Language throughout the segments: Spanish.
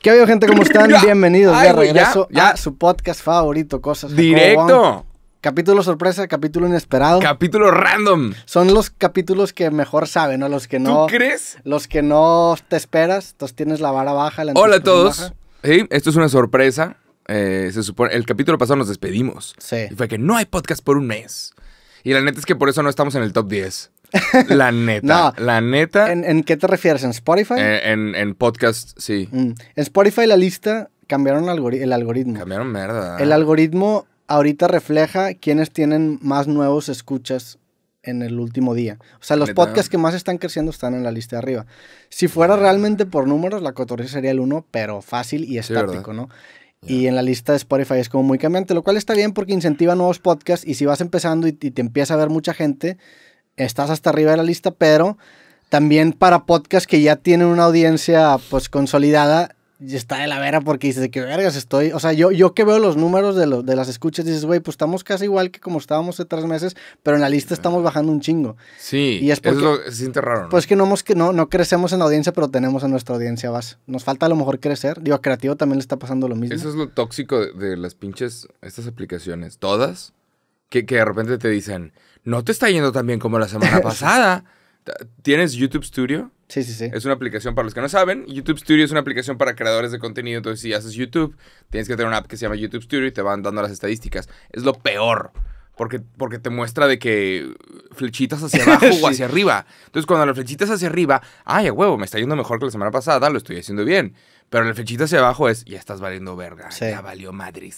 ¿Qué ha gente? ¿Cómo están? Bienvenidos de regreso ya, su podcast favorito, Cosas Directo. Capítulo sorpresa, capítulo inesperado. Capítulo random. Son los capítulos que mejor saben, ¿no? Los que no. ¿Tú crees? Los que no te esperas, entonces tienes la vara baja. La Hola a todos. esto es una sorpresa. Eh, se supone, el capítulo pasado nos despedimos. Sí. Y fue que no hay podcast por un mes. Y la neta es que por eso no estamos en el top 10. La neta. La neta. ¿En, qué te refieres? ¿En Spotify? Eh, en, en, podcast, sí. Mm. En Spotify la lista cambiaron el algoritmo. Cambiaron mierda. El algoritmo ahorita refleja quienes tienen más nuevos escuchas en el último día. O sea, los podcasts que más están creciendo están en la lista de arriba. Si fuera realmente por números, la cotorriza sería el 1, pero fácil y estático, ¿no? Y en la lista de Spotify es como muy cambiante, lo cual está bien porque incentiva nuevos podcasts y si vas empezando y, y te empieza a ver mucha gente, estás hasta arriba de la lista, pero también para podcasts que ya tienen una audiencia pues consolidada, y está de la vera porque dices, de qué vergas estoy. O sea, yo, yo que veo los números de, de las escuchas, dices, güey, pues estamos casi igual que como estábamos hace tres meses, pero en la lista estamos bajando un chingo. Sí, y es porque, eso se siente ¿no? Pues que, no, hemos, que no, no crecemos en la audiencia, pero tenemos a nuestra audiencia base. Nos falta a lo mejor crecer. Digo, a Creativo también le está pasando lo mismo. Eso es lo tóxico de, las pinches, estas aplicaciones, todas, que, que de repente te dicen, no te está yendo tan bien como la semana pasada. ¿Tienes YouTube Studio? Sí, sí, sí. Es una aplicación para los que no saben. YouTube Studio es una aplicación para creadores de contenido. Entonces, si haces YouTube, tienes que tener una app que se llama YouTube Studio y te van dando las estadísticas. Es lo peor. Porque, porque te muestra de que flechitas hacia abajo o hacia arriba. Entonces, cuando las flechitas hacia arriba, ay, a huevo, me está yendo mejor que la semana pasada, lo estoy haciendo bien. Pero la flechita hacia abajo es, ya estás valiendo verga, ya valió Madrid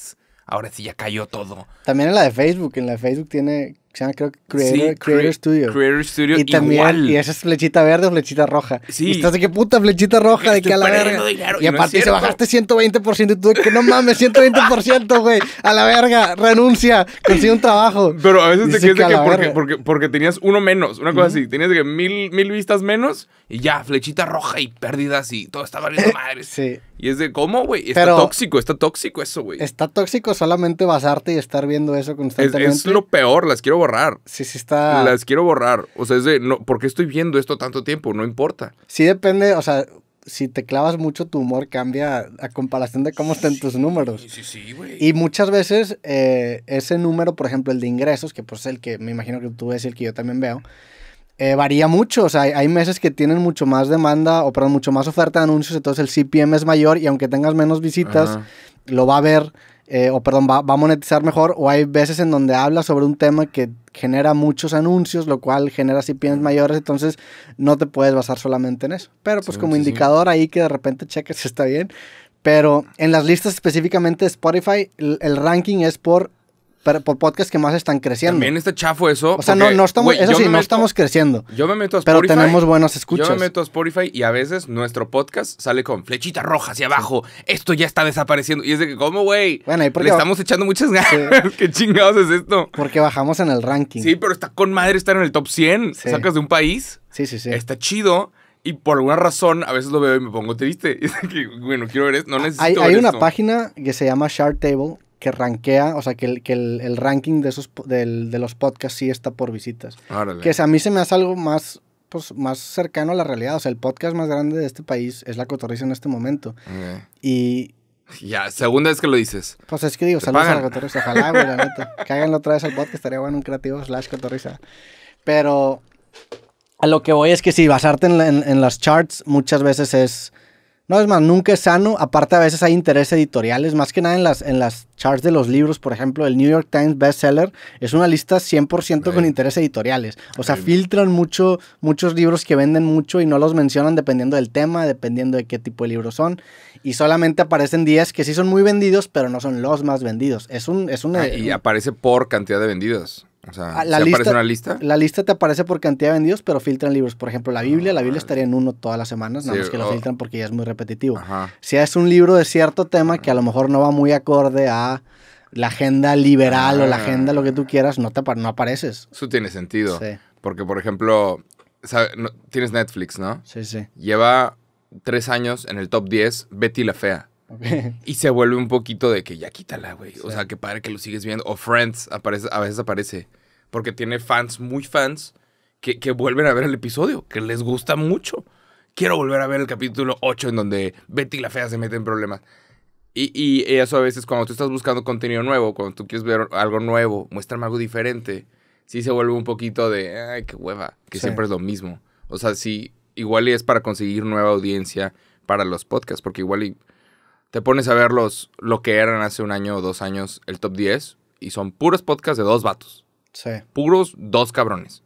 Ahora sí ya cayó todo. También en la de Facebook, en la de Facebook tiene se llama creo Creator, sí, Creator Studio. Creator Studio y también, Y esa es flechita verde o flechita roja. Sí. Y estás de qué puta flechita roja, de que a la verga. y, aparte se bajaste 120% y tú de que no mames, 120%, güey. A la verga, renuncia, consigue un trabajo. Pero a veces te quedas que, que porque, porque, tenías uno menos, una cosa así. Tenías de que mil, mil vistas menos y ya, flechita roja y pérdidas y todo está valiendo madre. sí. Y es de, ¿cómo, güey? Está tóxico, está tóxico eso, güey. Está tóxico solamente basarte y estar viendo eso constantemente. Es, lo peor, las quiero borrar. Sí, sí está. Las quiero borrar. O sea, es de, no, ¿por qué estoy viendo esto tanto tiempo? No importa. Sí depende, o sea, si te clavas mucho, tu humor cambia a comparación de cómo están tus números. Sí, sí, güey. Y muchas veces eh, ese número, por ejemplo, el de ingresos, que pues es el que me imagino que tú ves y el que yo también veo, eh, varía mucho, o sea, hay meses que tienen mucho más demanda o perdón, mucho más oferta de anuncios, entonces el CPM es mayor y aunque tengas menos visitas, lo va a ver eh, o perdón, va, a monetizar mejor, o hay veces en donde habla sobre un tema que genera muchos anuncios, lo cual genera CPMs mayores, entonces no te puedes basar solamente en eso. Pero pues como indicador ahí que de repente cheques si está bien. Pero en las listas específicamente de Spotify, el ranking es por pero por podcasts que más están creciendo. También está chafo eso. O sea, no, no estamos, eso estamos creciendo. Yo me meto a Spotify. Pero tenemos buenos escuchas. Yo me meto a Spotify y a veces nuestro podcast sale con flechitas rojas hacia abajo. Esto ya está desapareciendo. Y es de que, ¿cómo, güey? Le estamos echando muchas ganas. ¿Qué chingados es esto? Porque bajamos en el ranking. Sí, pero está con madre estar en el top 100. Se Sacas de un país. Sí, sí, sí. Está chido. Y por alguna razón, a veces lo veo y me pongo triste. Es que, bueno, quiero ver No necesito Hay, hay una página que se llama Shark Table que rankea, o sea, que el, ranking de, esos, de los podcasts sí está por visitas. Árale. Que a mí se me hace algo más, pues, más cercano a la realidad. O sea, el podcast más grande de este país es La Cotorriza en este momento. Y... Ya, segunda vez que lo dices. Pues es que digo, saludos a La Cotorriza. Ojalá, güey, la neta. Que hagan otra vez el podcast, estaría bueno un creativo slash cotorriza. Pero a lo que voy es que si basarte en las charts muchas veces es no, es más, nunca es sano. Aparte, a veces hay intereses editoriales, más que nada en las, en las charts de los libros. Por ejemplo, el New York Times bestseller es una lista 100% con intereses editoriales. O sea, filtran mucho, muchos libros que venden mucho y no los mencionan dependiendo del tema, dependiendo de qué tipo de libros son. Y solamente aparecen días que sí son muy vendidos, pero no son los más vendidos. Es un. Es una, ah, y aparece por cantidad de vendidos. Ah, la lista, La lista te aparece por cantidad de vendidos, pero filtran libros. Por ejemplo, la Biblia, la Biblia ah, estaría en uno todas las semanas, nada más que lo filtran porque ya es muy repetitivo. Si es un libro de cierto tema que a lo mejor no va muy acorde a la agenda liberal o la ah. agenda lo que tú quieras, no, te, no apareces. Eso tiene sentido. Porque, por ejemplo, tienes Netflix, ¿no? Sí, sí. Lleva tres años en el top 10 Betty la Fea. Y se vuelve un poquito de que ya quítala, güey. O sea, que padre que lo sigues viendo. O Friends aparece, a veces aparece. Porque tiene fans, muy fans, que, vuelven a ver el episodio, que les gusta mucho. Quiero volver a ver el capítulo 8 en donde Betty y la fea se meten en problemas. Y, eso a veces cuando tú estás buscando contenido nuevo, cuando tú quieres ver algo nuevo, muéstrame algo diferente, sí se vuelve un poquito de, ay, qué hueva, que siempre es lo mismo. O sea, sí, igual es para conseguir nueva audiencia para los podcasts, porque igual y te pones a ver los, lo que eran hace un año o dos años el top 10 y son puros podcasts de dos vatos. Sí. Puros dos cabrones.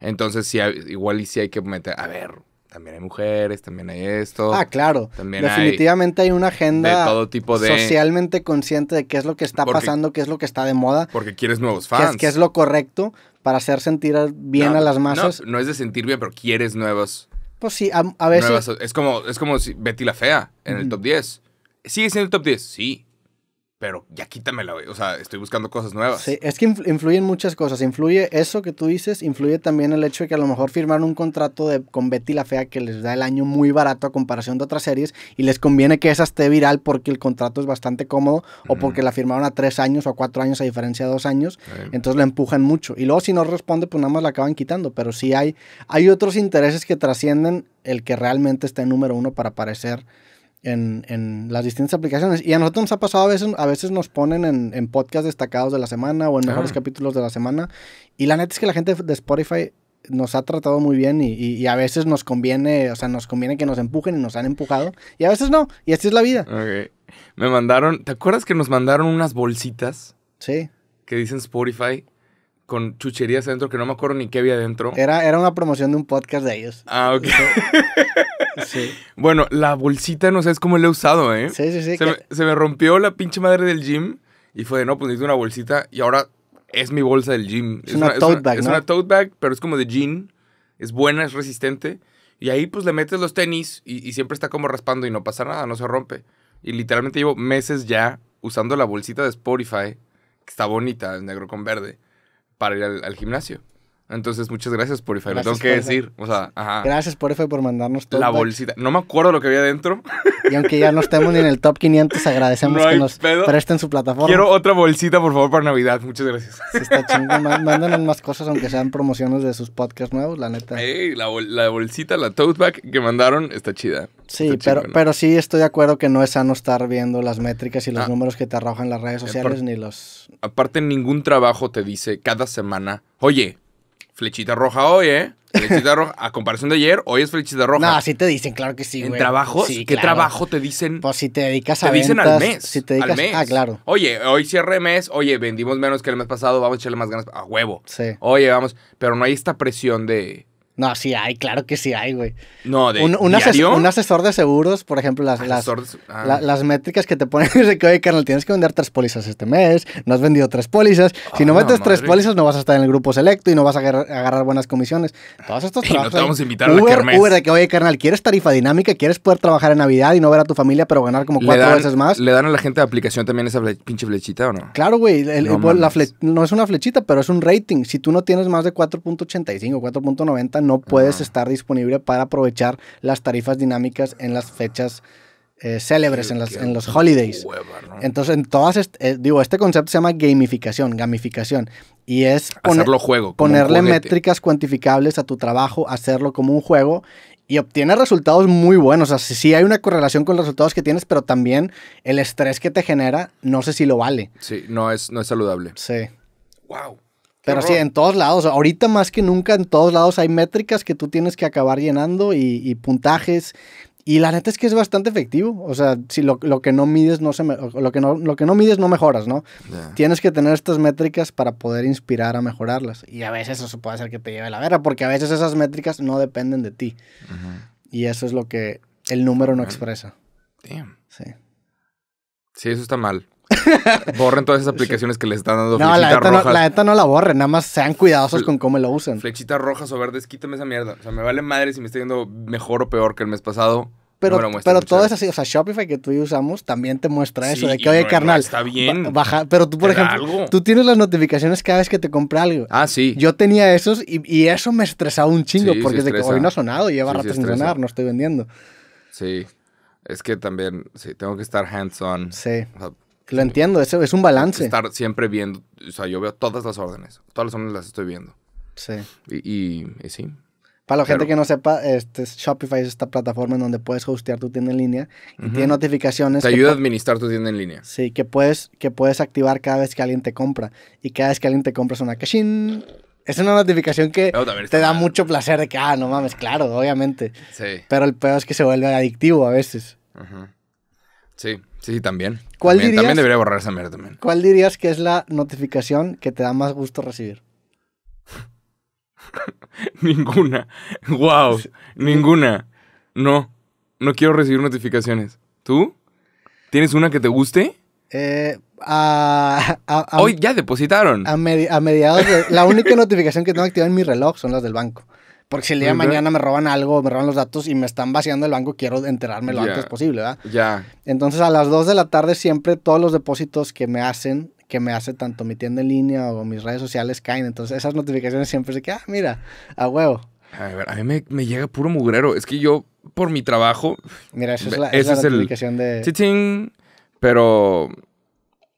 Entonces, sí, igual y sí hay que meter, a ver, también hay mujeres, también hay esto. Ah, claro. Definitivamente hay, una agenda todo tipo de... socialmente consciente de qué es lo que está pasando, qué es lo que está de moda. Porque quieres nuevos fans. Qué es, lo correcto para hacer sentir bien a las masas. No, es de sentir bien, pero quieres nuevos. Pues sí, a, veces. es como, es como Betty la Fea en el top 10. ¿Sigue siendo el top 10? Sí. Pero ya quítamela, güey. O sea, estoy buscando cosas nuevas. Sí, es que influyen muchas cosas. Influye eso que tú dices, influye también el hecho de que a lo mejor firmaron un contrato de, con Betty la Fea que les da el año muy barato a comparación de otras series y les conviene que esa esté viral porque el contrato es bastante cómodo o porque la firmaron a tres años o a cuatro años a diferencia de dos años. Entonces la empujan mucho. Y luego si no responde, pues nada más la acaban quitando. Pero sí hay, hay otros intereses que trascienden el que realmente esté en número uno para parecer en, las distintas aplicaciones. Y a nosotros nos ha pasado a veces, a veces nos ponen en, en podcast destacados de la semana o en mejores capítulos de la semana. Y la neta es que la gente de Spotify nos ha tratado muy bien y, a veces nos conviene, o sea, nos conviene que nos empujen y nos han empujado y a veces no, y así es la vida. Me mandaron, ¿te acuerdas que nos mandaron unas bolsitas? Sí. Que dicen Spotify con chucherías adentro que no me acuerdo ni qué había adentro. Era, era una promoción de un podcast de ellos. Ah, ok. sí. Bueno, la bolsita no es cómo la he usado, ¿eh? Sí, sí, sí. Se, me, rompió la pinche madre del gym y fue de, no, pues necesito una bolsita y ahora es mi bolsa del gym. Es, una, tote bag, ¿no? Es una tote bag, pero es como de jean. Es buena, es resistente. Y ahí pues le metes los tenis y, y siempre está como raspando y no pasa nada, no se rompe. Y literalmente llevo meses ya usando la bolsita de Spotify, que está bonita, es negro con verde para ir al, gimnasio. Entonces, muchas gracias, por Gracias, lo tengo que decir. O sea, ajá. Gracias, Purify, por mandarnos todo. La bolsita. No me acuerdo lo que había dentro. Y aunque ya no estemos ni en el top 500, agradecemos que nos presten su plataforma. Quiero otra bolsita, por favor, para Navidad. Muchas gracias. Sí, está chingón. Mándanos más cosas, aunque sean promociones de sus podcasts nuevos, la neta. Ey, la, bolsita, la tote bag que mandaron está chida. Sí, pero, sí estoy de acuerdo que no es sano estar viendo las métricas y los ah. números que te arrojan las redes eh, sociales ni los. Aparte, ningún trabajo te dice cada semana, oye flechita roja hoy, ¿eh? Flechita roja, a comparación de ayer, hoy es flechita roja. No, sí te dicen, claro que sí, güey. ¿En trabajo? Sí, ¿Qué trabajo te dicen? Pues si te dedicas a Te dicen al mes. Si te dedicas, al mes. Ah, claro. Oye, hoy cierre mes, oye, vendimos menos que el mes pasado, vamos a echarle más ganas a huevo. Sí. Oye, vamos, pero no hay esta presión de no, sí hay, claro que sí hay, güey. No, de un, un, asesor de seguros, por ejemplo, las, las, ah. métricas que te ponen de que, oye, carnal, tienes que vender tres pólizas este mes, no has vendido tres pólizas. Si no metes ah, tres pólizas, no vas a estar en el grupo selecto y no vas a agarrar, buenas comisiones. Todos estos y trabajos. te vamos a invitar a la Uber, de que, oye, carnal, quieres tarifa dinámica, quieres poder trabajar en Navidad y no ver a tu familia, pero ganar como cuatro veces más. ¿Le dan a la gente de aplicación también esa pinche flechita o no? Claro, güey. Pues, no, es una flechita, pero es un rating. Si tú no tienes más de 4.85, 4.90, no puedes estar disponible para aprovechar las tarifas dinámicas en las fechas eh, célebres, en, en los holidays. Entonces, en todas, eh, digo, este concepto se llama gamificación, gamificación. Y es juego, ponerle métricas cuantificables a tu trabajo, hacerlo como un juego y obtienes resultados muy buenos. O sea, sí hay una correlación con los resultados que tienes, pero también el estrés que te genera, no sé si lo vale. Sí, no es, no es saludable. Sí. Wow. Pero sí, en todos lados. Ahorita más que nunca, en todos lados hay métricas que tú tienes que acabar llenando y, puntajes. Y la neta es que es bastante efectivo. O sea, si lo, que no mides no se lo que no, lo que no mides no mejoras, ¿no? Tienes que tener estas métricas para poder inspirar a mejorarlas. Y a veces eso puede hacer que te lleve la vera, porque a veces esas métricas no dependen de ti. Y eso es lo que el número no expresa. Damn. Sí. Sí, eso está mal. Borren todas esas aplicaciones que les están dando no, flechitas No, la neta no la borren, nada más sean cuidadosos con cómo lo usan. Flechitas rojas o verdes, quítame esa mierda. O sea, me vale madre si me está yendo mejor o peor que el mes pasado. Pero, pero todo es así, o sea, Shopify que tú y usamos también te muestra eso, de que, oye, carnal, está bien. Baja, pero tú, por ejemplo, tú tienes las notificaciones cada vez que te compra algo. Ah, sí. Yo tenía esos y, eso me estresaba un chingo, porque de que hoy no ha sonado, lleva rato sin sonar, no estoy vendiendo. Sí, es que también, sí, tengo que estar hands-on. Sí. Lo entiendo, es, un balance. Estar siempre viendo, o sea, yo veo todas las órdenes, todas las órdenes las estoy viendo. Sí. Y, sí. Para la gente que no sepa, este Shopify es esta plataforma en donde puedes hostear tu tienda en línea y tiene notificaciones. Te ayuda a administrar tu tienda en línea. Sí, que puedes, que puedes activar cada vez que alguien te compra. Y cada vez que alguien te compra es una cashin. Es una notificación que oh, te da mucho placer de que, ah, no mames, claro, obviamente. Sí. Pero el peor es que se vuelve adictivo a veces. Sí, Sí, también. también, también debería borrarse mierda también. ¿Cuál dirías que es la notificación que te da más gusto recibir? ninguna. Wow, ninguna. No, no quiero recibir notificaciones. ¿Tú? ¿Tienes una que te guste? Eh, Hoy ya depositaron. a mediados de, La única notificación que tengo activada en mi reloj son las del banco. Porque si el día de mañana me roban algo, me roban los datos y me están vaciando el banco, quiero enterarme lo antes posible, ¿verdad? Ya. Entonces a las 2 de la tarde siempre todos los depósitos que me hacen, que me hace tanto mi tienda en línea o mis redes sociales caen. Entonces esas notificaciones siempre de que, ah, mira, a huevo. A ver, a mí me, llega puro mugrero. Es que yo, por mi trabajo... Mira, esa es la, notificación de... pero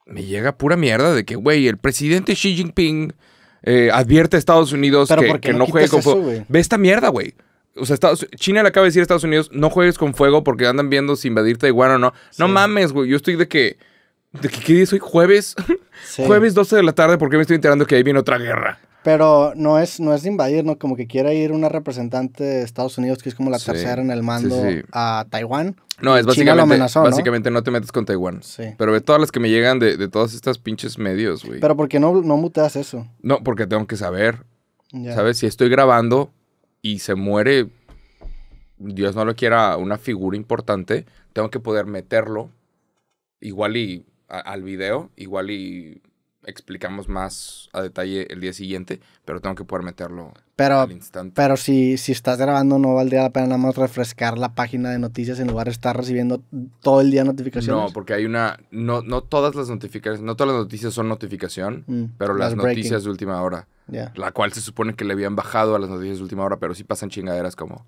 me llega pura mierda de que, güey, el presidente Xi Jinping eh, advierte a Estados Unidos que, no, juegues con fuego. Ve esta mierda, güey. O sea, Estados, China le acaba de decir a Estados Unidos, no juegues con fuego porque andan viendo si invadir Taiwán o no. No mames, güey. Yo estoy de que... ¿De qué día es hoy? ¿Jueves? Jueves 12 de la tarde, porque me estoy enterando que ahí viene otra guerra? Pero no es, no es invadir, ¿no? Como que quiera ir una representante de Estados Unidos, que es como la tercera en el mando, a Taiwán. No, es básicamente, básicamente ¿no? te metes con Taiwán. Pero de todas las que me llegan de, todas estas pinches medios, güey. Pero ¿por qué no, no muteas eso? No, porque tengo que saber. ¿Sabes? Si estoy grabando y se muere, Dios no lo quiera, una figura importante, tengo que poder meterlo igual y al video, igual y explicamos más a detalle el día siguiente, pero tengo que poder meterlo pero, al instante. Pero si, si estás grabando, no valdría la pena nada más refrescar la página de noticias en lugar de estar recibiendo todo el día notificaciones. No, porque hay una. No, no todas las notificaciones, no todas las noticias son notificación, mm, pero las, noticias de última hora. La cual se supone que le habían bajado a las noticias de última hora, pero sí pasan chingaderas como.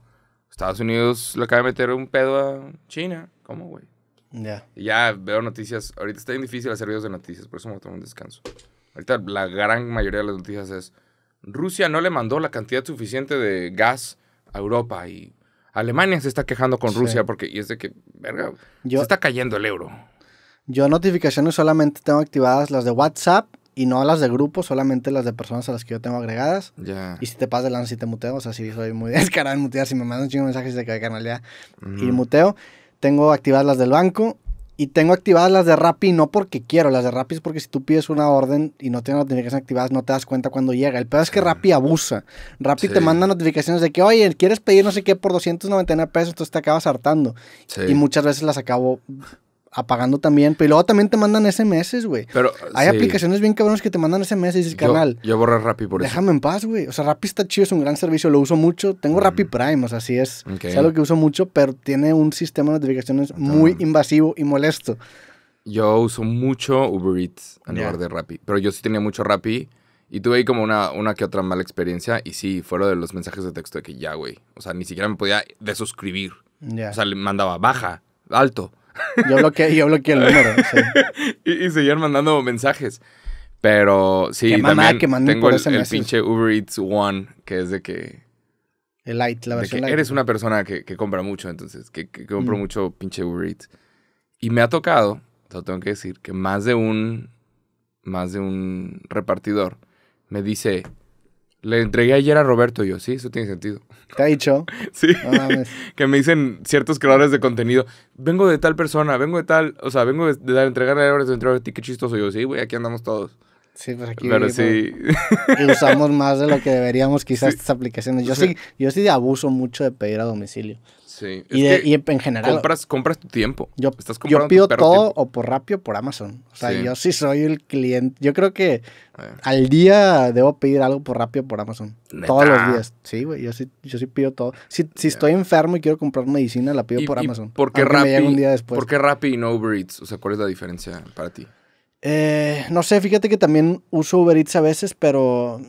Estados Unidos le acaba de meter un pedo a China. ¿Cómo, güey? Ya. ya veo noticias. Ahorita está bien difícil hacer videos de noticias, por eso me tomo un descanso. Ahorita la gran mayoría de las noticias es Rusia no le mandó la cantidad suficiente de gas a Europa y Alemania se está quejando con Rusia porque y es de que, se está cayendo el euro. Yo notificaciones solamente tengo activadas las de WhatsApp y no las de grupo, solamente las de personas a las que yo tengo agregadas. Ya. Y si te pasas de lanza, y te muteo, o sea, si soy muy descarado en mutear, si me mandan un chingo de mensajes de que canal ya y muteo tengo activadas las del banco y tengo activadas las de Rappi no porque quiero, las de Rappi es porque si tú pides una orden y no tienes notificaciones activadas no te das cuenta cuando llega. El peor es que Rappi abusa. Rappi te manda notificaciones de que, oye, quieres pedir no sé qué por 299 pesos, entonces te acabas hartando. Y muchas veces las acabo apagando también. Pero luego también te mandan SMS, güey. Pero, Hay aplicaciones bien cabronas que te mandan SMS y dices, canal. Yo, borré Rappi por eso. Déjame en paz, güey. O sea, Rappi está chido, es un gran servicio, lo uso mucho. Tengo Rappi Prime, o sea, sí es, es algo que uso mucho, pero tiene un sistema de notificaciones muy invasivo y molesto. Yo uso mucho Uber Eats en lugar de Rappi. Pero yo sí tenía mucho Rappi. Y tuve ahí como una, una que otra mala experiencia. Y sí, fue lo de los mensajes de texto de que ya, güey. O sea, ni siquiera me podía desuscribir. O sea, le mandaba baja, alto yo bloqueé, yo bloqueé el número. y, y seguían mandando mensajes. Pero sí, también tengo el, pinche Uber Eats One, que es de que... El light, la versión light. Eres una persona que, compra mucho, entonces, que, compro mm. mucho pinche Uber Eats. Y me ha tocado, lo tengo que decir, que más de un, más de un repartidor me dice, le entregué ayer a Roberto y yo, sí, eso tiene sentido. ¿Te ha dicho? sí. que me dicen ciertos creadores de contenido, vengo de tal persona, vengo de tal, o sea, vengo de, de, de entregarle a de a ti qué chistoso yo, sí, güey, aquí andamos todos. Sí, pues aquí Pero sí. usamos más de lo que deberíamos quizás estas aplicaciones. Yo sí. sí, yo sí abuso mucho de pedir a domicilio. Y, en general. Compras, compras tu tiempo. Yo, pido todo o por Rappi por Amazon. O sea, yo sí soy el cliente. Yo creo que ah. al día debo pedir algo por Rappi por Amazon. Todos los días. Sí, güey. Yo sí, pido todo. Si, estoy enfermo y quiero comprar medicina, la pido por Amazon. por qué Rappi? Un día después. ¿Por y no Uber Eats? O sea, ¿cuál es la diferencia para ti? Eh, no sé, fíjate que también uso Uber Eats a veces, pero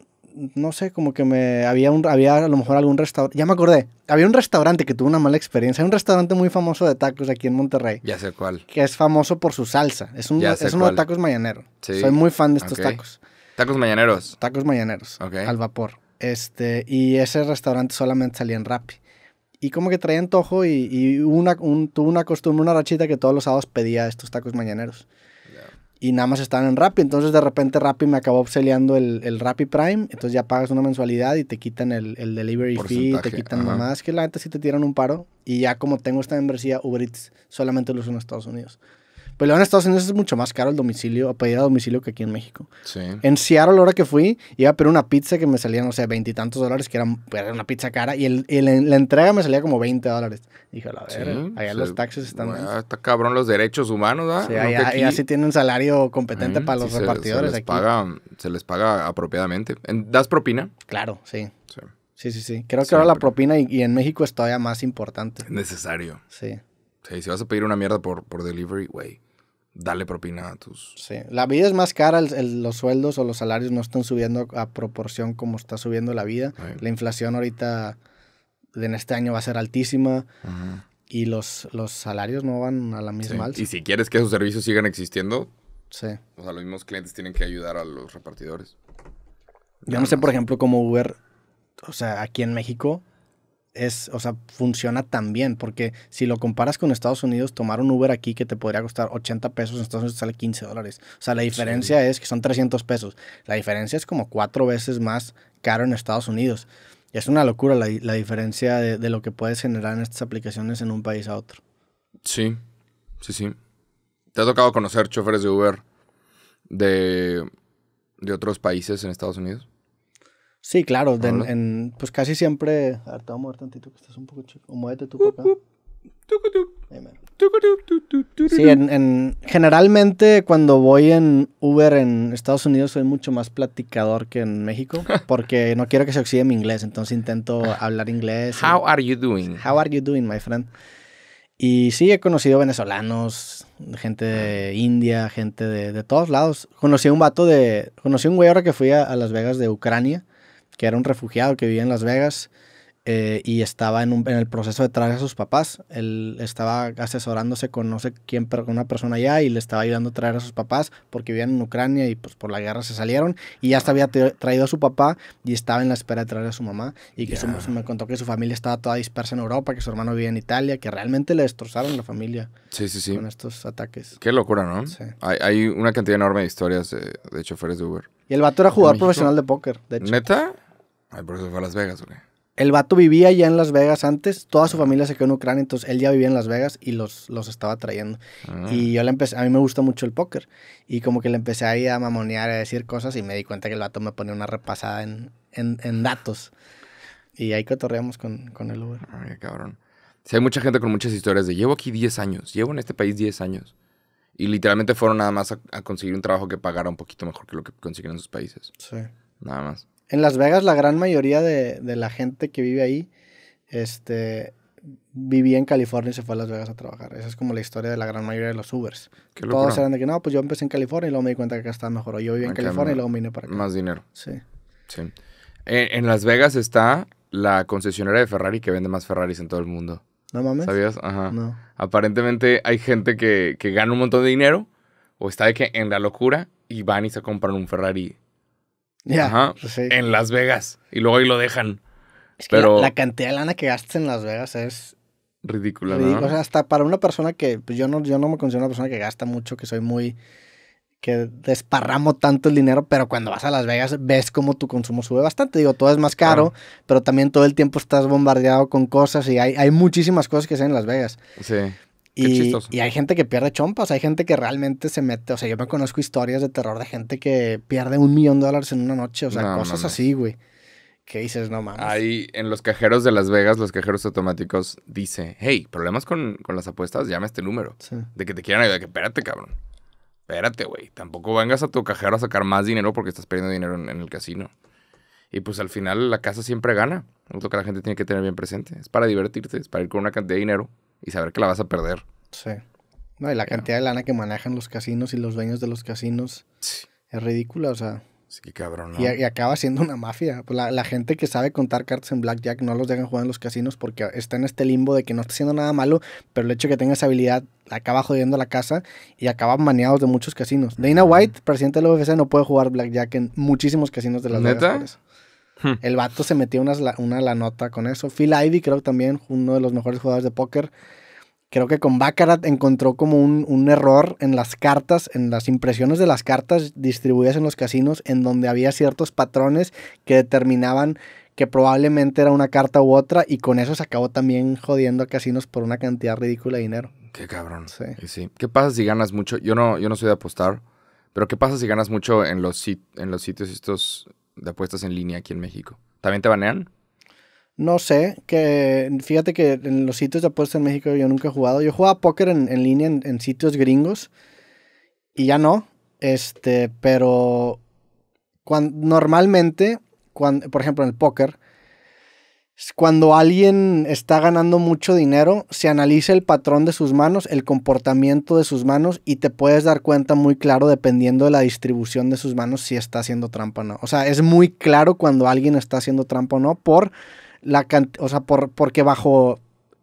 no sé, como que me había, un, había a lo mejor algún restaurante, ya me acordé, había un restaurante que tuvo una mala experiencia, un restaurante muy famoso de tacos aquí en Monterrey. Ya sé cuál. Que es famoso por su salsa, es, un, es uno de tacos mañanero. Soy muy fan de estos tacos. Tacos mañaneros. Tacos mañaneros, al vapor. Este, y ese restaurante solamente salía en Rappi. Y como que traía antojo y, y una, tuvo una costumbre, una rachita que todos los sábados pedía estos tacos mañaneros y nada más estaban en Rappi. Entonces de repente Rappi me acabó obseliando el, el Rappi Prime. Entonces ya pagas una mensualidad y te quitan el, delivery fee, te quitan nada más que la neta sí te tiran un paro. Y ya como tengo esta membresía, Uber Eats solamente lo uso en Estados Unidos. Pero pues en Estados Unidos es mucho más caro el domicilio, pedir a domicilio que aquí en México. Sí. En Seattle, la hora que fui, iba a pedir una pizza que me salían, no sé, veintitantos dólares, que era, una pizza cara, y, la, entrega me salía como 20 dólares. Dije, a ver, allá los taxes están... está cabrón los derechos humanos, ¿ah? Sí, allá, aquí... sí tienen un salario competente para los repartidores se, les Paga, se les paga apropiadamente. ¿Das propina? Claro, sí. Sí. Sí, sí, Creo que ahora la propina y, en México es todavía más importante. Necesario. Sí. Sí, si vas a pedir una mierda por, por delivery, güey. Dale propina a tus... Sí, la vida es más cara, los sueldos o los salarios no están subiendo a proporción como está subiendo la vida. La inflación ahorita en este año va a ser altísima. Y los, los salarios no van a la misma sí. Y si quieres que esos servicios sigan existiendo, sí. o sea, los mismos clientes tienen que ayudar a los repartidores. Yo no sé, por ejemplo, cómo Uber, o sea, aquí en México, es, o sea, funciona tan bien, porque si lo comparas con Estados Unidos, tomar un Uber aquí que te podría costar 80 pesos, en Estados Unidos sale 15 dólares. O sea, la diferencia es que son 300 pesos. La diferencia es como cuatro veces más caro en Estados Unidos. es una locura la, diferencia de, lo que puedes generar en estas aplicaciones en un país a otro. Sí, sí, sí. ¿Te ha tocado conocer choferes de Uber de, de otros países en Estados Unidos? Sí, claro, en, pues casi siempre... A ver, te voy a mover tantito que estás un poco chico. muévete tú para Sí, en, generalmente cuando voy en Uber en Estados Unidos soy mucho más platicador que en México porque no quiero que se oxide mi inglés, entonces intento ah. hablar inglés. How are you doing? How are you doing, my friend? Y sí, he conocido venezolanos, gente de ah. India, gente de, de todos lados. Conocí a un vato de... Conocí un güey ahora que fui a Las Vegas de Ucrania que era un refugiado que vivía en Las Vegas eh, y estaba en, un, en, el proceso de traer a sus papás. Él estaba asesorándose con no sé quién, con una persona allá y le estaba ayudando a traer a sus papás porque vivían en Ucrania y pues por la guerra se salieron y ya estaba había traído a su papá y estaba en la espera de traer a su mamá y que me contó que su familia estaba toda dispersa en Europa, que su hermano vivía en Italia, que realmente le destrozaron la familia con estos ataques. Qué locura, ¿no? Hay, una cantidad enorme de historias de, choferes de Uber. Y el vato era jugador profesional de póker, de hecho. ¿Neta? Ay, por eso fue a Las Vegas, El vato vivía ya en Las Vegas antes, toda su familia se quedó en Ucrania, entonces él ya vivía en Las Vegas y los, los estaba trayendo. Ah. Y yo le empecé, a mí me gusta mucho el póker, y como que le empecé ahí a mamonear, a decir cosas, y me di cuenta que el vato me ponía una repasada en, datos. Y ahí cotorreamos con, con el Uber. Ay, cabrón. Sí, hay mucha gente con muchas historias de llevo aquí 10 años, llevo en este país 10 años. Y literalmente fueron nada más a, conseguir un trabajo que pagara un poquito mejor que lo que consiguen en sus países. Sí. Nada más. En Las Vegas la gran mayoría de, la gente que vive ahí este, vivía en California y se fue a Las Vegas a trabajar. Esa es como la historia de la gran mayoría de los Ubers. Todos eran de que no, pues yo empecé en California y luego me di cuenta que acá estaba mejor. O yo vivía en ah, California y luego vine para acá. Más dinero. Sí. Sí. En, Las Vegas está la concesionaria de Ferrari que vende más Ferraris en todo el mundo. No mames. ¿Sabías? Ajá. No. Aparentemente hay gente que, gana un montón de dinero o está de que en la locura y van y se compran un Ferrari ya. Pues en Las Vegas. Y luego ahí lo dejan. la, cantidad de lana que gastas en Las Vegas es. Ridícula, hasta para una persona que. Pues, yo no, yo no me considero una persona que gasta mucho, que soy muy que desparramo tanto el dinero, pero cuando vas a Las Vegas ves cómo tu consumo sube bastante. Digo, todo es más caro, pero también todo el tiempo estás bombardeado con cosas y hay, hay muchísimas cosas que se en Las Vegas. Sí. Y, hay gente que pierde chompas, hay gente que realmente se mete, o sea, yo me conozco historias de terror de gente que pierde un millón de dólares en una noche, o sea, cosas así, güey. ¿Qué dices? No mames. Ahí en los cajeros de Las Vegas, los cajeros automáticos, dice, hey, problemas con, las apuestas, llama este número. De que te quieran ayudar, que espérate, cabrón. Espérate, güey. Tampoco vengas a tu cajero a sacar más dinero porque estás perdiendo dinero en, el casino. Y pues al final la casa siempre gana. Es lo que la gente tiene que tener bien presente. Es para divertirte, es para ir con una cantidad de dinero y saber que la vas a perder. Sí. No, y la cantidad de lana que manejan los casinos y los dueños de los casinos es ridícula, o sea. Sí, cabrón. Y, acaba siendo una mafia. Pues la, gente que sabe contar cartas en Blackjack no los dejan jugar en los casinos porque está en este limbo de que no está haciendo nada malo, pero el hecho de que tenga esa habilidad acaba jodiendo la casa y acaba maneados de muchos casinos. Dana White, presidente de la UFC, no puede jugar Blackjack en muchísimos casinos de las ¿Neta? Vegas. Hmm. El vato se metió una, una la nota con eso. Phil Ivey, creo que también, uno de los mejores jugadores de póker. Creo que con Baccarat encontró como un, error en las cartas, en las impresiones de las cartas distribuidas en los casinos, en donde había ciertos patrones que determinaban que probablemente era una carta u otra, y con eso se acabó también jodiendo a casinos por una cantidad ridícula de dinero. Qué cabrón. Sí. ¿Qué pasa si ganas mucho? Yo no, yo no soy de apostar, pero ¿qué pasa si ganas mucho en los, sit en los sitios estos de apuestas en línea aquí en México. ¿También te banean? No sé, que fíjate que en los sitios de apuestas en México yo nunca he jugado. Yo jugaba póker en, en línea en, sitios gringos y ya no. Este, pero normalmente, por ejemplo, en el póker, cuando alguien está ganando mucho dinero, se analiza el patrón de sus manos, el comportamiento de sus manos y te puedes dar cuenta muy claro dependiendo de la distribución de sus manos si está haciendo trampa o no. O sea, es muy claro cuando alguien está haciendo trampa o no por la o sea, por, porque bajo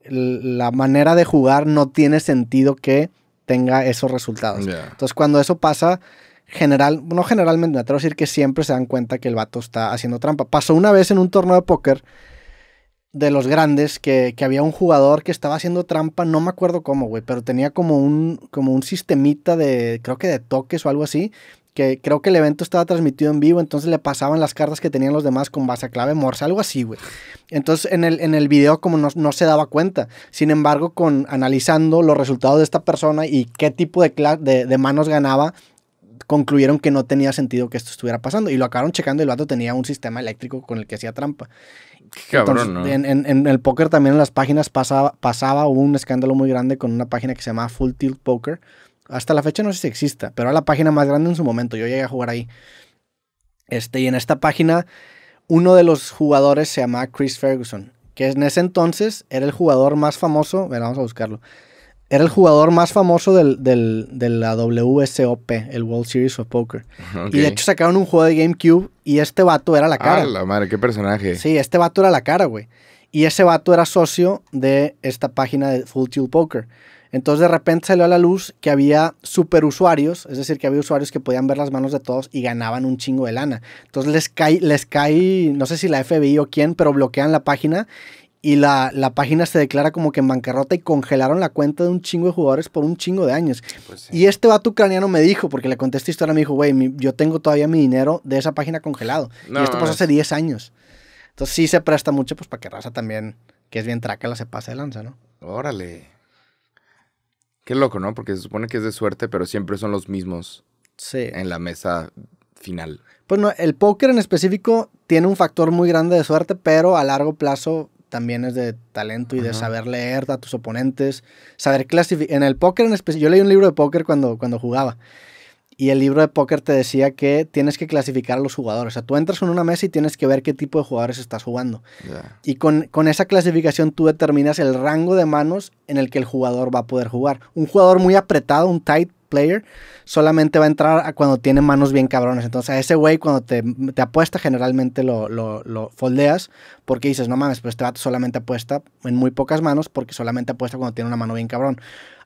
la manera de jugar no tiene sentido que tenga esos resultados. Entonces, cuando eso pasa, general, no generalmente, me atrevo a decir que siempre se dan cuenta que el vato está haciendo trampa. Pasó una vez en un torneo de póker de los grandes que, había un jugador que estaba haciendo trampa, no me acuerdo cómo, güey, pero tenía como un, como un sistemita de, creo que de toques o algo así, que creo que el evento estaba transmitido en vivo, entonces le pasaban las cartas que tenían los demás con base a clave morse, algo así, güey. Entonces en el, en el video como no, se daba cuenta, sin embargo, con analizando los resultados de esta persona y qué tipo de, de, manos ganaba, concluyeron que no tenía sentido que esto estuviera pasando y lo acabaron checando y el vato tenía un sistema eléctrico con el que hacía trampa en, el póker también en las páginas pasaba, pasaba, un escándalo muy grande con una página que se llama Full Tilt Poker. Hasta la fecha no sé si exista, pero era la página más grande en su momento. Yo llegué a jugar ahí. Este, y en esta página, uno de los jugadores se llamaba Chris Ferguson, que en ese entonces era el jugador más famoso. vamos a buscarlo era el jugador más famoso de la WSOP, el World Series of Poker. Y de hecho sacaron un juego de GameCube y este vato era la ah, cara. Ah, la madre, qué personaje. Sí, este vato era la cara, güey. Y ese vato era socio de esta página de Full Tilt Poker. Entonces de repente salió a la luz que había superusuarios, es decir, que había usuarios que podían ver las manos de todos y ganaban un chingo de lana. Entonces les cae, les cae, no sé si la FBI o quién, pero bloquean la página y la, página se declara como que en bancarrota y congelaron la cuenta de un chingo de jugadores por un chingo de años. Pues y este vato ucraniano me dijo, porque le conté esta historia, me dijo, güey, yo tengo todavía mi dinero de esa página congelado. y esto pasó hace 10 años. Entonces sí se presta mucho pues para que raza también, que es bien la se pase de lanza, ¿no? Órale. Qué loco, ¿no? Porque se supone que es de suerte, pero siempre son los mismos en la mesa final. Pues no, el póker en específico tiene un factor muy grande de suerte, pero a largo plazo también es de talento y de saber leer a tus oponentes, saber clasificar. En el póker en especial, yo leí un libro de póker cuando, cuando jugaba y el libro de póker te decía que tienes que clasificar a los jugadores. O sea, tú entras en una mesa y tienes que ver qué tipo de jugadores estás jugando. Y con, con, esa clasificación tú determinas el rango de manos en el que el jugador va a poder jugar. Un jugador muy apretado, un tight player, solamente va a entrar a cuando tiene manos bien cabrones. Entonces, a ese güey, cuando te, apuesta, generalmente lo, lo, lo, foldeas porque dices, no mames, pues este solamente apuesta en muy pocas manos porque solamente apuesta cuando tiene una mano bien cabrón.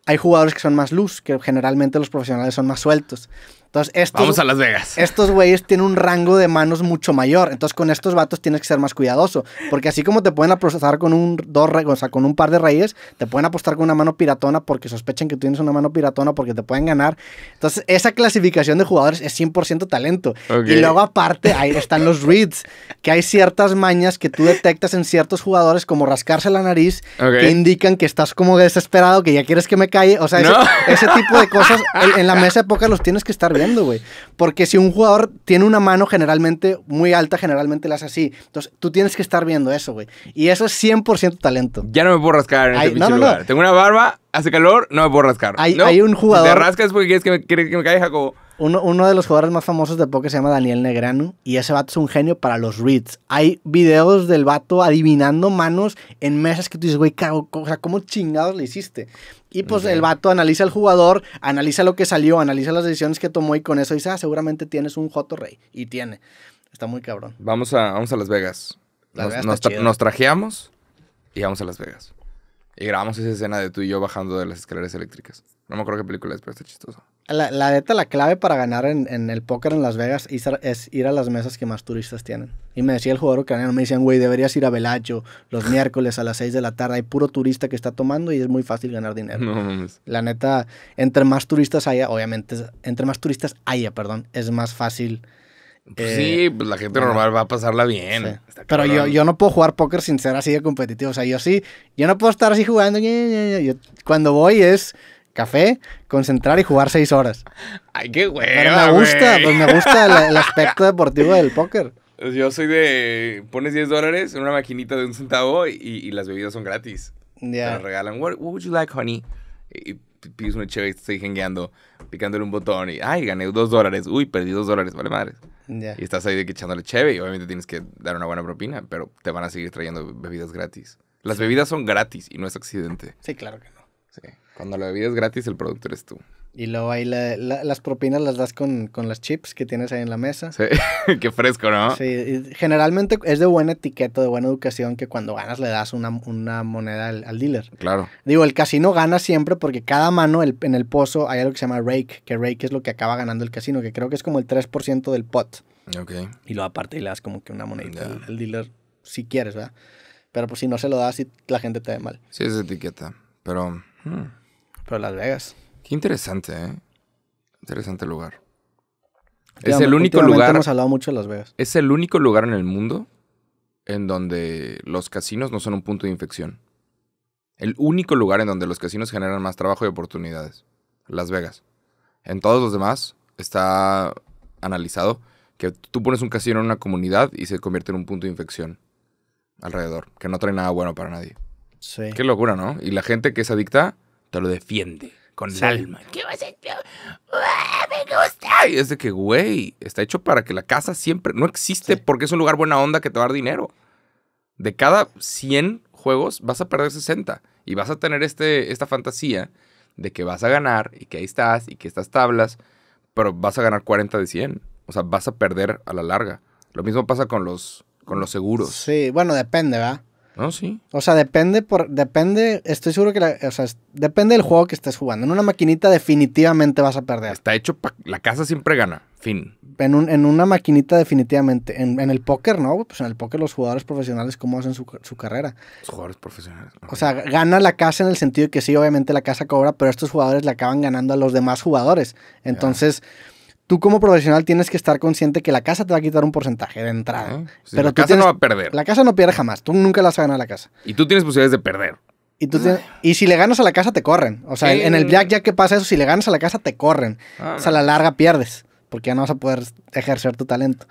Hay jugadores que son más luz, que generalmente los profesionales son más sueltos. Entonces, estos, Vamos a Las Vegas. Estos güeyes tienen un rango de manos mucho mayor. Entonces, con estos vatos tienes que ser más cuidadoso. Porque así como te pueden apostar con un, dos, o con un par de reyes, te pueden apostar con una mano piratona porque sospechen que tienes una mano piratona porque te pueden ganar. Entonces, esa clasificación de jugadores es 100% talento. Y luego, aparte, ahí están los reads, que hay ciertas mañas que tú detectas en ciertos jugadores, como rascarse la nariz, que indican que estás como desesperado, que ya quieres que me calle. O sea, ese, tipo de cosas en, la mesa de poca los tienes que estar viendo. Porque si un jugador tiene una mano generalmente muy alta, generalmente la hace así. Entonces, tú tienes que estar viendo eso, güey. Y eso es 100% talento. Ya no me puedo rascar en este no, no, lugar. Tengo una barba, hace calor, no me puedo rascar. Hay, un jugador... Si te rascas porque quieres que me, caiga, Jacobo. Uno, de los jugadores más famosos de poker se llama Daniel Negrano y ese vato es un genio para los reads. Hay videos del vato adivinando manos en mesas que tú dices, güey, cago, o sea, ¿cómo chingados le hiciste? Y pues el vato analiza al jugador, analiza lo que salió, analiza las decisiones que tomó y con eso dice, ah, seguramente tienes un Joto Rey. Y tiene. Está muy cabrón. Vamos a, vamos a Las Vegas. nos, nos, trajeamos y vamos a Las Vegas. Y grabamos esa escena de tú y yo bajando de las escaleras eléctricas. No me acuerdo qué película es, pero está chistoso la, neta, la clave para ganar en, el póker en Las Vegas es ir a las mesas que más turistas tienen. Y me decía el jugador ucraniano, me decían, güey, deberías ir a Velacho los miércoles a las 6 de la tarde. Hay puro turista que está tomando y es muy fácil ganar dinero. La neta, entre más turistas haya, obviamente, entre más turistas haya, perdón, es más fácil. Pues eh, sí, pues la gente normal va a pasarla bien. Pero yo, yo no puedo jugar póker sin ser así de competitivo. O sea, yo sí, yo no puedo estar así jugando. cuando voy es café, concentrar y jugar seis horas. Ay, qué güey. Pero me gusta, pues me gusta el, aspecto deportivo del póker. Pues yo soy de. Pones 10 dólares en una maquinita de un centavo y, las bebidas son gratis. Ya. Te regalan. What, would you like, honey? Y pides una chévere y estoy jengueando, picándole un botón y. Ay, gané 2 dólares. Uy, perdí 2 dólares. Vale madre. Y estás ahí de que echándole chévere y obviamente tienes que dar una buena propina, pero te van a seguir trayendo bebidas gratis. Las bebidas son gratis y no es accidente. Sí, claro que no. Sí. Cuando lo bebida gratis, el productor es tú. Y luego ahí las propinas las das con, las chips que tienes ahí en la mesa. Sí, qué fresco, ¿no? Sí, generalmente es de buena etiqueta, de buena educación, que cuando ganas le das una, moneda al, dealer. Claro. Digo, el casino gana siempre porque cada mano en el pozo hay algo que se llama rake, que rake es lo que acaba ganando el casino, que creo que es como el 3% del pot. Ok. Y lo aparte le das como que una moneda al, dealer, si quieres, ¿verdad? Pero pues si no se lo das, la gente te ve mal. Sí, es etiqueta, pero... Hmm. Las Vegas. Qué interesante, ¿eh? Interesante lugar. Es el único lugar. Hemos hablado mucho de Las Vegas. Es el único lugar en el mundo en donde los casinos no son un punto de infección. El único lugar en donde los casinos generan más trabajo y oportunidades. Las Vegas. En todos los demás está analizado que tú pones un casino en una comunidad y se convierte en un punto de infección alrededor, que no trae nada bueno para nadie. Sí. Qué locura, ¿no? Y la gente que es adicta te lo defiende con el alma. ¿Qué vas a ¡Ah, ¡Me gusta! es de que, güey, está hecho para que la casa siempre no existe porque es un lugar buena onda que te va a dar dinero. De cada 100 juegos vas a perder 60 y vas a tener este, esta fantasía de que vas a ganar y que ahí estás y que estas tablas, pero vas a ganar 40 de 100. O sea, vas a perder a la larga. Lo mismo pasa con los, con los seguros. Sí, bueno, depende, ¿verdad? No, sí. O sea, depende por. Depende. Estoy seguro que o sea, depende del juego que estés jugando. En una maquinita definitivamente vas a perder. Está hecho para. La casa siempre gana. Fin. En, en una maquinita, definitivamente. En, el póker, ¿no? Pues en el póker, los jugadores profesionales, ¿cómo hacen su, carrera? Los jugadores profesionales. O sea, gana la casa en el sentido de que sí, obviamente la casa cobra, pero estos jugadores le acaban ganando a los demás jugadores. Entonces tú como profesional tienes que estar consciente que la casa te va a quitar un porcentaje de entrada. Ah, pues pero la casa no va a perder. La casa no pierde jamás. Tú nunca la vas a ganar la casa. Y tú tienes posibilidades de perder. Y, tú y si le ganas a la casa, te corren. O sea, en el blackjack ¿qué pasa eso, si le ganas a la casa, te corren. Ah, o sea, a la larga pierdes, porque ya no vas a poder ejercer tu talento.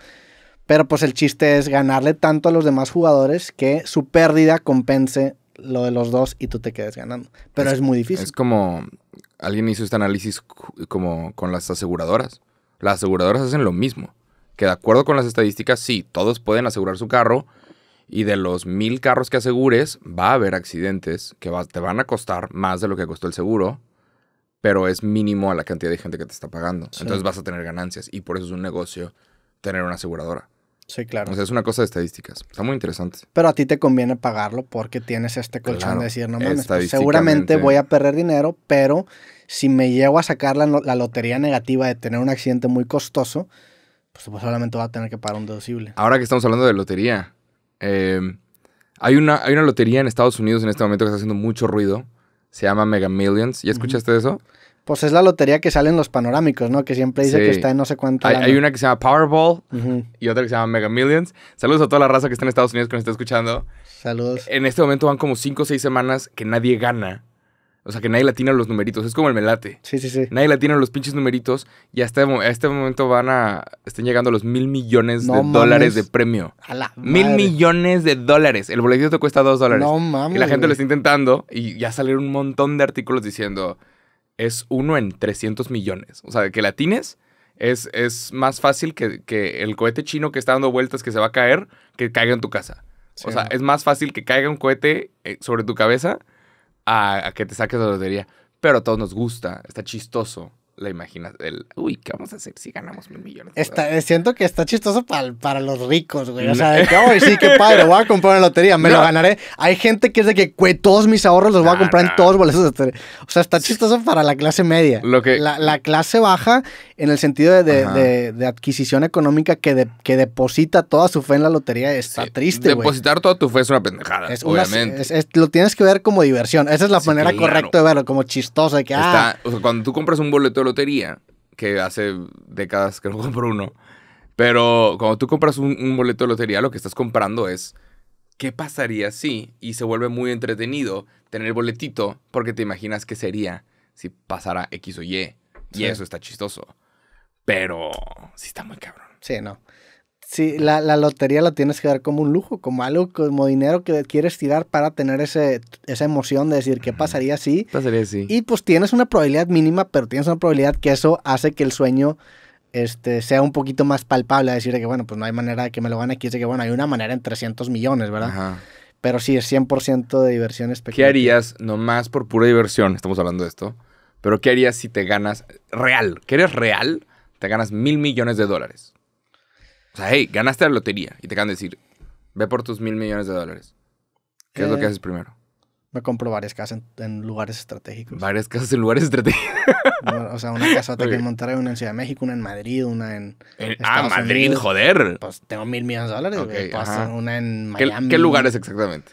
Pero pues el chiste es ganarle tanto a los demás jugadores que su pérdida compense lo de los dos y tú te quedes ganando. Pero es, es muy difícil. Es como, alguien hizo este análisis como con las aseguradoras. Las aseguradoras hacen lo mismo. Que de acuerdo con las estadísticas, sí, todos pueden asegurar su carro. Y de los mil carros que asegures, va a haber accidentes que te van a costar más de lo que costó el seguro, pero es mínimo a la cantidad de gente que te está pagando. Entonces vas a tener ganancias. Y por eso es un negocio tener una aseguradora. Sí, claro. O sea, es una cosa de estadísticas. Está muy interesante. Pero a ti te conviene pagarlo porque tienes este colchón de decir, no mames, pues seguramente voy a perder dinero, pero si me llego a sacar la, la lotería negativa de tener un accidente muy costoso, pues, solamente voy a tener que pagar un deducible. Ahora que estamos hablando de lotería, em, hay, una, hay una lotería en Estados Unidos en este momento que está haciendo mucho ruido. Se llama Mega Millions. ¿Ya escuchaste eso? Pues es la lotería que salen los panorámicos, ¿no? Que siempre dice que está en no sé cuánto. Hay, hay una que se llama Powerball y otra que se llama Mega Millions. Saludos a toda la raza que está en Estados Unidos que nos está escuchando. Saludos. En este momento van como cinco o 6 semanas que nadie gana. O sea, que nadie la tiene los numeritos. Es como el melate. Sí, sí, sí. Nadie la tiene los pinches numeritos. Y hasta este, este momento van a. Están llegando los mil millones de dólares de premio. A mil millones de dólares. El boletito te cuesta dos dólares. No mames. Y la gente lo está intentando. Y ya salieron un montón de artículos diciendo es uno en 300 millones. O sea, que la tienes es, es más fácil que, que, el cohete chino que está dando vueltas que se va a caer, que caiga en tu casa. O sea, es más fácil que caiga un cohete eh, sobre tu cabeza a, a que te saques la lotería. Pero a todos nos gusta, está chistoso la imaginas... El, uy, ¿qué vamos a hacer si ganamos mil millones? Eh, siento que está chistoso para, los ricos, güey. O sea, sí, qué padre, voy a comprar una lotería, me lo ganaré. Hay gente que es de que, todos mis ahorros los voy a comprar en todos boletos de O sea, está chistoso para la clase media. la, clase baja, en el sentido de, adquisición económica que, que deposita toda su fe en la lotería, está triste, güey. Depositar toda tu fe es una pendejada, obviamente. lo tienes que ver como diversión. Esa es la manera correcta de verlo, como chistoso. que, ah". o sea, cuando tú compras un boleto de lotería, que hace décadas que no compro uno, pero cuando tú compras un, boleto de lotería, lo que estás comprando es qué pasaría si, y se vuelve muy entretenido tener el boletito porque te imaginas qué sería si pasara X o Y. Y eso está chistoso. Pero sí está muy cabrón. Sí, no. Sí, la, lotería la tienes que dar como un lujo, como algo, como dinero que quieres tirar para tener ese, esa emoción de decir qué pasaría si. Pasaría si. Y pues tienes una probabilidad mínima, pero tienes una probabilidad que eso hace que el sueño este, sea un poquito más palpable. decir que, bueno, pues no hay manera de que me lo gane aquí. Es que, bueno, hay una manera en 300 millones, ¿verdad? Pero sí, es 100% de diversión especial. ¿Qué harías, nomás por pura diversión, estamos hablando de esto, pero qué harías si te ganas real? ¿Que eres real? Te ganas mil millones de dólares. O sea, hey, ganaste la lotería y te acaban de decir, ve por tus mil millones de dólares. ¿Qué es lo que eh, haces primero? Me compro varias casas en, lugares estratégicos. Varias casas en lugares estratégicos. o sea, una casa okay. en Monterrey, una en Ciudad de México, una en Madrid, una en. ah, Madrid, joder. Pues tengo mil millones de dólares. Okay, pasa una en Miami. ¿Qué lugares exactamente?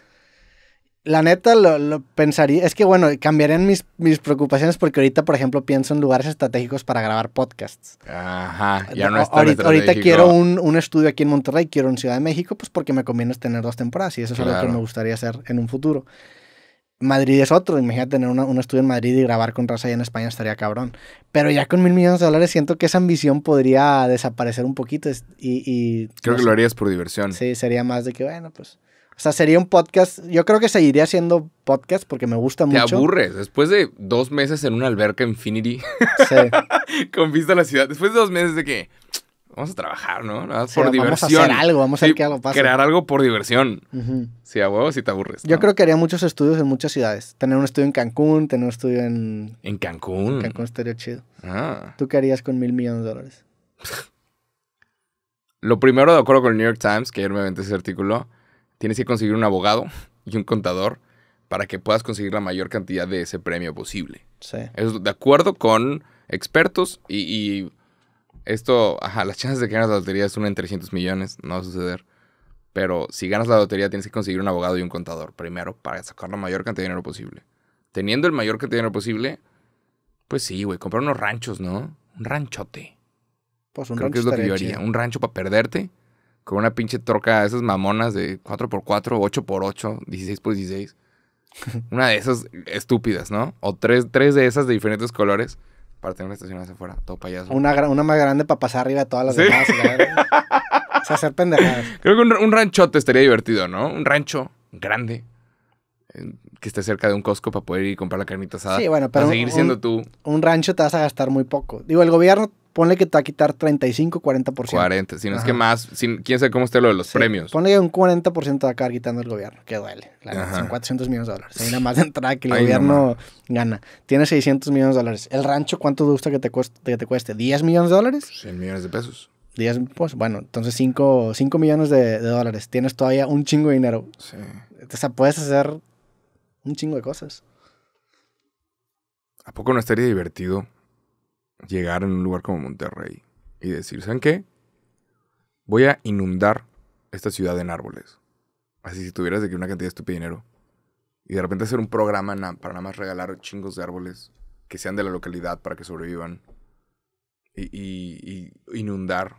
La neta lo, pensaría, es que bueno, cambiarían mis, preocupaciones porque ahorita, por ejemplo, pienso en lugares estratégicos para grabar podcasts. Ajá, ya no está ahorita, ahorita quiero un, un, estudio aquí en Monterrey, quiero en Ciudad de México, pues porque me conviene tener dos temporadas y eso es lo que me gustaría hacer en un futuro. Madrid es otro, imagínate tener una, un estudio en Madrid y grabar con raza allá en España estaría cabrón. Pero ya con mil millones de dólares siento que esa ambición podría desaparecer un poquito y... Creo que lo harías por diversión. Sí, sería más de que, bueno, pues o sea, sería un podcast. Yo creo que seguiría siendo podcast porque me gusta mucho. Te aburres. Después de dos meses en una alberca Infinity. Sí. con vista a la ciudad. Después de dos meses de que vamos a trabajar, ¿no? por diversión. Vamos a hacer algo, vamos a hacer que algo Crear algo por diversión. Sí, a huevos si te aburres. Yo creo que haría muchos estudios en muchas ciudades. Tener un estudio en Cancún, tener un estudio en. En Cancún. En Cancún estaría chido. Ah. ¿Tú qué harías con mil millones de dólares? Lo primero, de acuerdo con el New York Times, que ayer me vente ese artículo, tienes que conseguir un abogado y un contador para que puedas conseguir la mayor cantidad de ese premio posible. Sí. Es de acuerdo con expertos y, esto, ajá, las chances de que ganas la lotería es una en 300 millones, no va a suceder. Pero si ganas la lotería tienes que conseguir un abogado y un contador primero para sacar la mayor cantidad de dinero posible. Teniendo el mayor cantidad de dinero posible, pues sí, güey, comprar unos ranchos, ¿no? Un ranchote. Pues un Creo que es Un rancho para perderte con una pinche troca, esas mamonas de 4x4, 8x8, 16x16. una de esas estúpidas, ¿no? O tres, tres de esas de diferentes colores para tener una hacia afuera, todo payaso. Una, una más grande para pasar arriba de todas las demás. o sea, hacer pendejadas. Creo que un, ranchote estaría divertido, ¿no? Un rancho grande eh, que esté cerca de un Costco para poder ir y comprar la carnita asada. Sí, bueno, pero. Para seguir siendo tú. Un rancho te vas a gastar muy poco. Digo, el gobierno ponle que te va a quitar 35, 40%. 40, si no es que más, quién sabe cómo esté lo de los premios. Ponle un 40% de acá quitando el gobierno, que duele. son 400 millones de dólares. Hay una más de entrada que el gobierno gana. Tiene 600 millones de dólares. ¿El rancho cuánto te gusta que te, cueste, que te cueste? ¿10 millones de dólares? 100 pues, millones de pesos. Pues, bueno, entonces 5, millones de, de, dólares. Tienes todavía un chingo de dinero. Sí. O sea, ah, puedes hacer un chingo de cosas. ¿A poco no estaría divertido llegar en un lugar como Monterrey y decir, ¿saben qué? Voy a inundar esta ciudad en árboles. Así si tuvieras de que una cantidad de de dinero. Y de repente hacer un programa para nada más regalar chingos de árboles que sean de la localidad para que sobrevivan. Y, inundar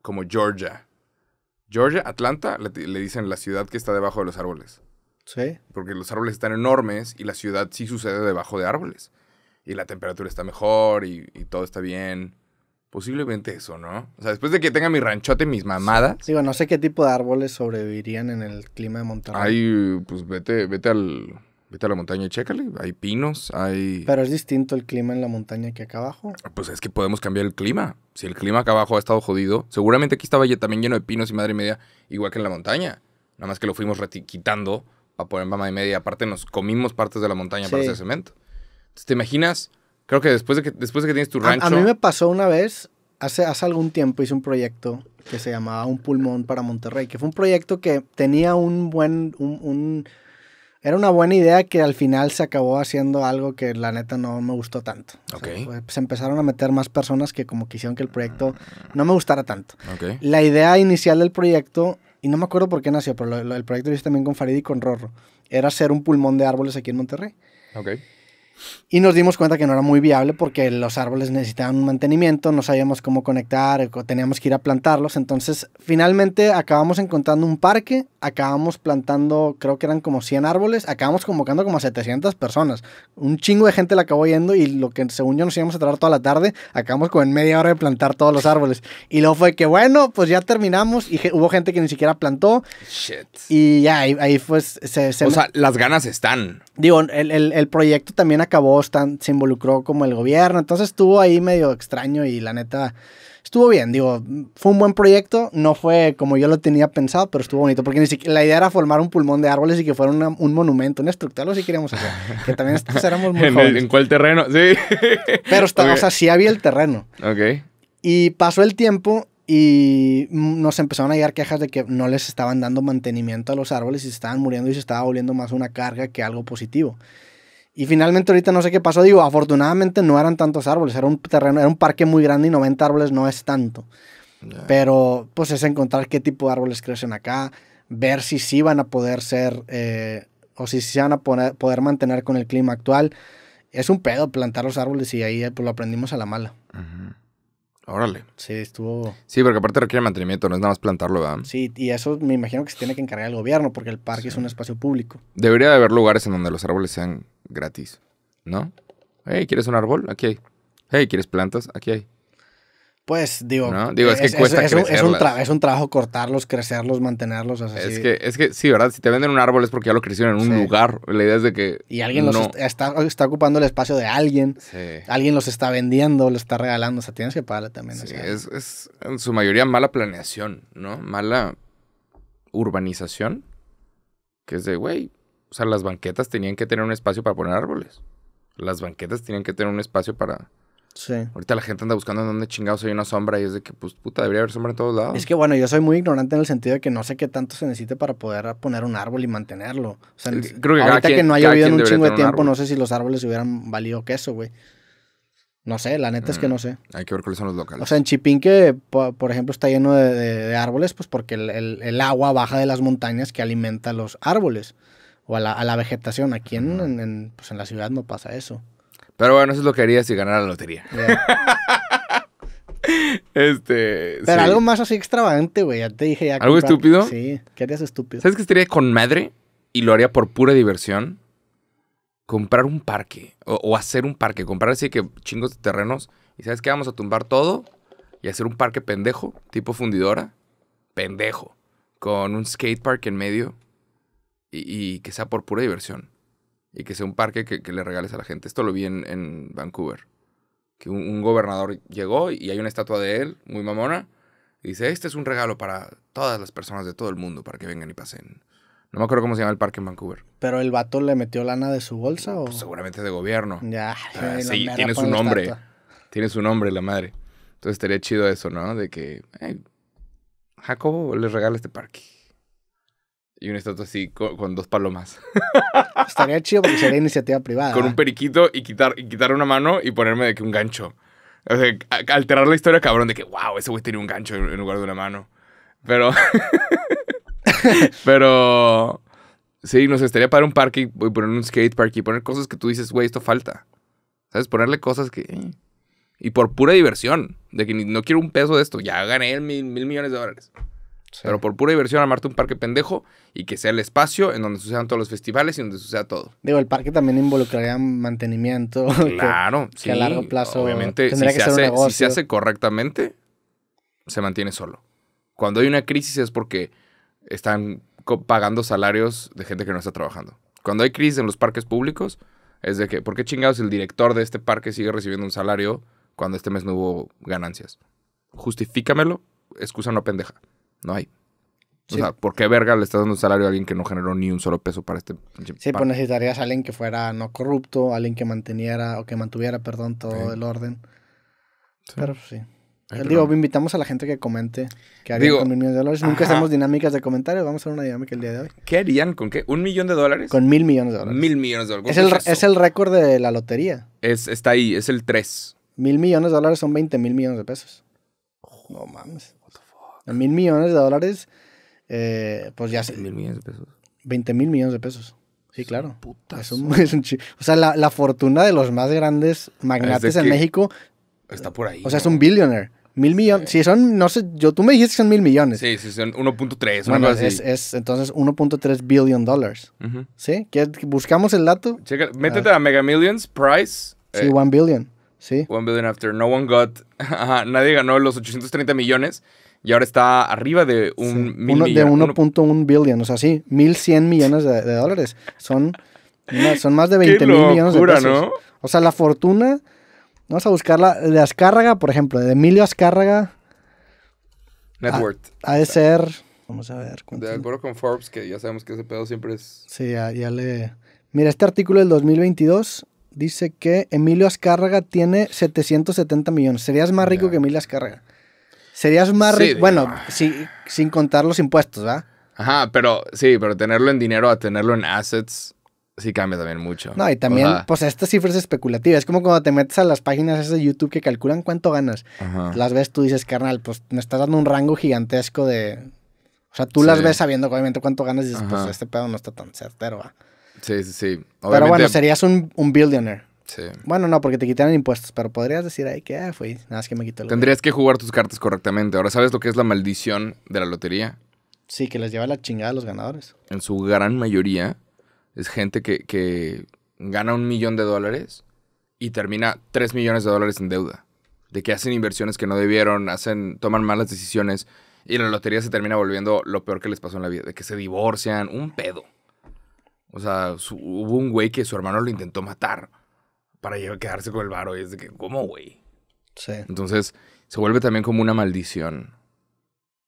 como Georgia. Georgia, Atlanta, le, le dicen la ciudad que está debajo de los árboles. Sí. Porque los árboles están enormes y la ciudad sí sucede debajo de árboles y la temperatura está mejor y, todo está bien. Posiblemente eso, ¿no? O sea, después de que tenga mi ranchote y mis mamadas. Digo, no sé qué tipo de árboles sobrevivirían en el clima de Monterrey. Ahí, pues vete, vete al. Vete a la montaña y chécale. Hay pinos, hay. Pero es distinto el clima en la montaña que acá abajo. Pues es que podemos cambiar el clima. Si el clima acá abajo ha estado jodido, seguramente aquí estaba ya también lleno de pinos y madre media, igual que en la montaña. Nada más que lo fuimos quitando para poner mamá y media. Aparte, nos comimos partes de la montaña para hacer cemento. ¿Te imaginas? Creo que después de que, después de que tienes tu rancho. A, mí me pasó una vez, hace, hace algún tiempo hice un proyecto que se llamaba Un pulmón para Monterrey, que fue un proyecto que tenía un buen, un, era una buena idea que al final se acabó haciendo algo que la neta no me gustó tanto. Okay. se pues, empezaron a meter más personas que como quisieron que el proyecto no me gustara tanto. Okay. La idea inicial del proyecto, y no me acuerdo por qué nació, pero el proyecto lo hice también con Farid y con Rorro, era hacer un pulmón de árboles aquí en Monterrey. ok. Y nos dimos cuenta que no era muy viable porque los árboles necesitaban un mantenimiento, no sabíamos cómo conectar, teníamos que ir a plantarlos. Entonces, finalmente acabamos encontrando un parque, acabamos plantando, creo que eran como 100 árboles, acabamos convocando como a 700 personas. Un chingo de gente la acabó yendo y lo que según yo nos íbamos a tardar toda la tarde, acabamos con en media hora de plantar todos los árboles. Y luego fue que, bueno, pues ya terminamos y hubo gente que ni siquiera plantó. Shit. Y ya, ahí, pues O sea, las ganas están digo, el, el, el, proyecto también acabó, se involucró como el gobierno, entonces estuvo ahí medio extraño y la neta estuvo bien, digo, fue un buen proyecto, no fue como yo lo tenía pensado, pero estuvo bonito, porque ni siquiera, la idea era formar un pulmón de árboles y que fuera un monumento, una estructura, lo sí queríamos hacer, que también estábamos pues, éramos muy ¿En, ¿En, cuál terreno? Sí. Pero, está, así o sea, sí había el terreno. Ok. Y pasó el tiempo y nos empezaron a llegar quejas de que no les estaban dando mantenimiento a los árboles y se estaban muriendo y se estaba volviendo más una carga que algo positivo. Y finalmente ahorita no sé qué pasó, digo, afortunadamente no eran tantos árboles, era un terreno, era un parque muy grande y 90 árboles no es tanto. Pero pues es encontrar qué tipo de árboles crecen acá, ver si sí van a poder ser eh, o si se van a poder mantener con el clima actual. Es un pedo plantar los árboles y ahí eh, pues, lo aprendimos a la mala. Ajá. Órale. Sí, estuvo. Sí, porque aparte requiere mantenimiento, no es nada más plantarlo, ¿verdad? Sí, y eso me imagino que se tiene que encargar el gobierno, porque el parque es un espacio público. Debería de haber lugares en donde los árboles sean gratis, ¿no? Hey, ¿quieres un árbol? Aquí hay. Hey, ¿quieres plantas? Aquí hay. Pues digo, es, que cuesta es, un, trabajo cortarlos, crecerlos, mantenerlos. Es, que, es que sí, ¿verdad? Si te venden un árbol es porque ya lo crecieron en un lugar. La idea es de que. Y alguien los está, ocupando el espacio de alguien. Alguien los está vendiendo, los está regalando. O sea, tienes que pagarle también. es, en su mayoría mala planeación, ¿no? Mala urbanización. Que es de, güey. O sea, las banquetas tenían que tener un espacio para poner árboles. Las banquetas tenían que tener un espacio para Sí. Ahorita la gente anda buscando en donde chingados hay una sombra y es de que, pues, puta, debería haber sombra en todos lados. Es que, bueno, yo soy muy ignorante en el sentido de que no sé qué tanto se necesite para poder poner un árbol y mantenerlo. O sea, Creo que ahorita que no haya llovido en un chingo de tiempo, no sé si los árboles hubieran valido queso, güey. No sé, la neta es que mm, no sé. Hay que ver cuáles son los locales. O sea, en Chipinque, por ejemplo, está lleno de, árboles, pues porque el, agua baja de las montañas que alimenta los árboles o a la, vegetación. Aquí pues en la ciudad no pasa eso. Pero bueno, eso es lo que haría si ganara la lotería. este. Pero algo más así extravagante, güey. Ya te dije. ¿Algo estúpido? Sí. ¿Qué harías estúpido? ¿Sabes que estaría con madre? Y lo haría por pura diversión. Comprar un parque. O, hacer un parque. Comprar así que chingos de terrenos. Y sabes qué? Vamos a tumbar todo y hacer un parque pendejo, tipo fundidora. Pendejo. Con un skate park en medio. y que sea por pura diversión y que sea un parque que, le regales a la gente. Esto lo vi en, Vancouver. Que un, gobernador llegó y hay una estatua de él, muy mamona, y dice, este es un regalo para todas las personas de todo el mundo, para que vengan y pasen. No me acuerdo cómo se llama el parque en Vancouver. ¿Pero el vato le metió lana de su bolsa o...? Pues, seguramente de gobierno. Ya. sí, tiene su nombre. Tiene su nombre, la madre. Entonces estaría chido eso, ¿no? De que hey, Jacobo les regala este parque y un estatua así con, dos palomas. Estaría chido porque sería iniciativa privada. Con un periquito y quitar, quitar una mano y ponerme de que un gancho. O sea, alterar la historia cabrón de que, wow, ese güey tenía un gancho en lugar de una mano. Pero. pero. Sí, nos sé, estaría para un parque y poner un skate park y poner cosas que tú dices, güey, esto falta. ¿Sabes? Ponerle cosas que. Eh, y por pura diversión. De que no quiero un peso de esto. Ya gané mil, mil millones de dólares. Pero por pura diversión armarte un parque pendejo y que sea el espacio en donde sucedan todos los festivales y donde suceda todo. Digo, el parque también involucraría mantenimiento. Claro, que, sí. Que a largo plazo. Obviamente, si, se hace, si se hace correctamente, se mantiene solo. Cuando hay una crisis es porque están pagando salarios de gente que no está trabajando. Cuando hay crisis en los parques públicos, es de que, ¿por qué chingados el director de este parque sigue recibiendo un salario cuando este mes no hubo ganancias? Justifícamelo, excusa no pendeja. No hay. O sea, ¿por qué verga le estás dando un salario a alguien que no generó ni un solo peso para este? Sí, pues necesitarías a alguien que fuera no corrupto, alguien que manteniera o que mantuviera, perdón, todo el orden. Sí. Pero pues, sí. digo, invitamos a la gente que comente que harían con un millón de dólares. Nunca hacemos dinámicas de comentarios. Vamos a hacer una dinámica el día de hoy. ¿Qué harían con qué? ¿Un millón de dólares? Con mil millones de dólares. Mil millones de dólares. Es el, récord de la lotería. Es, está ahí, es el 3. Mil millones de dólares son 20 mil millones de pesos. No mames mil millones de dólares, eh, pues ya sé. Mil millones de pesos. 20 mil millones de pesos. Sí, claro. Es un, O sea, la, fortuna de los más grandes magnates en México. Está por ahí. O sea, es un billionaire. Mil millones. Si son, no sé, yo, tú me dijiste que son mil millones. Sí, sí, son 1.3. Bueno, es, es entonces 1.3 billion dólares. ¿Sí? ¿Buscamos el dato? Checa, métete a, Mega Millions, Price. Sí, 1 eh, billion. Sí. 1 billion after. No one got. nadie ganó los 830 millones y ahora está arriba de un De 1.1 billion, o sea, sí, 1.100 millones de, dólares. Son, son más de 20 mil millones de pesos. ¿no? O sea, la fortuna, vamos a buscarla, de Azcárraga, por ejemplo, de Emilio Azcárraga. Network. ha, de ser, vamos a ver. De acuerdo con Forbes, que ya sabemos que ese pedo siempre es... Sí, ya, le... Mira, este artículo del 2022 dice que Emilio Azcárraga tiene 770 millones. Serías más rico que Emilio Azcárraga. Serías más rico. bueno, sin contar los impuestos, ¿verdad? Ajá, pero sí, pero tenerlo en dinero a tenerlo en assets sí cambia también mucho. No, y también, pues estas cifras es especulativas. Es como cuando te metes a las páginas de YouTube que calculan cuánto ganas. Las ves, tú dices, carnal, pues me estás dando un rango gigantesco de. O sea, tú las ves sabiendo obviamente cuánto ganas y dices, pues este pedo no está tan certero, ¿verdad? Sí, sí, sí. pero bueno, serías un, un billionaire. Bueno, no, porque te quitaron impuestos, pero podrías decir, ay, que ah, fue, nada más que me quitó el Tendrías que jugar tus cartas correctamente. Ahora, ¿sabes lo que es la maldición de la lotería? Sí, que les lleva la chingada a los ganadores. En su gran mayoría es gente que, gana un millón de dólares y termina tres millones de dólares en deuda. De que hacen inversiones que no debieron, hacen, toman malas decisiones y la lotería se termina volviendo lo peor que les pasó en la vida. De que se divorcian, un pedo. O sea, hubo un güey que su hermano lo intentó matar para quedarse con el varo. Y es de que, ¿cómo, güey? Sí. Entonces, se vuelve también como una maldición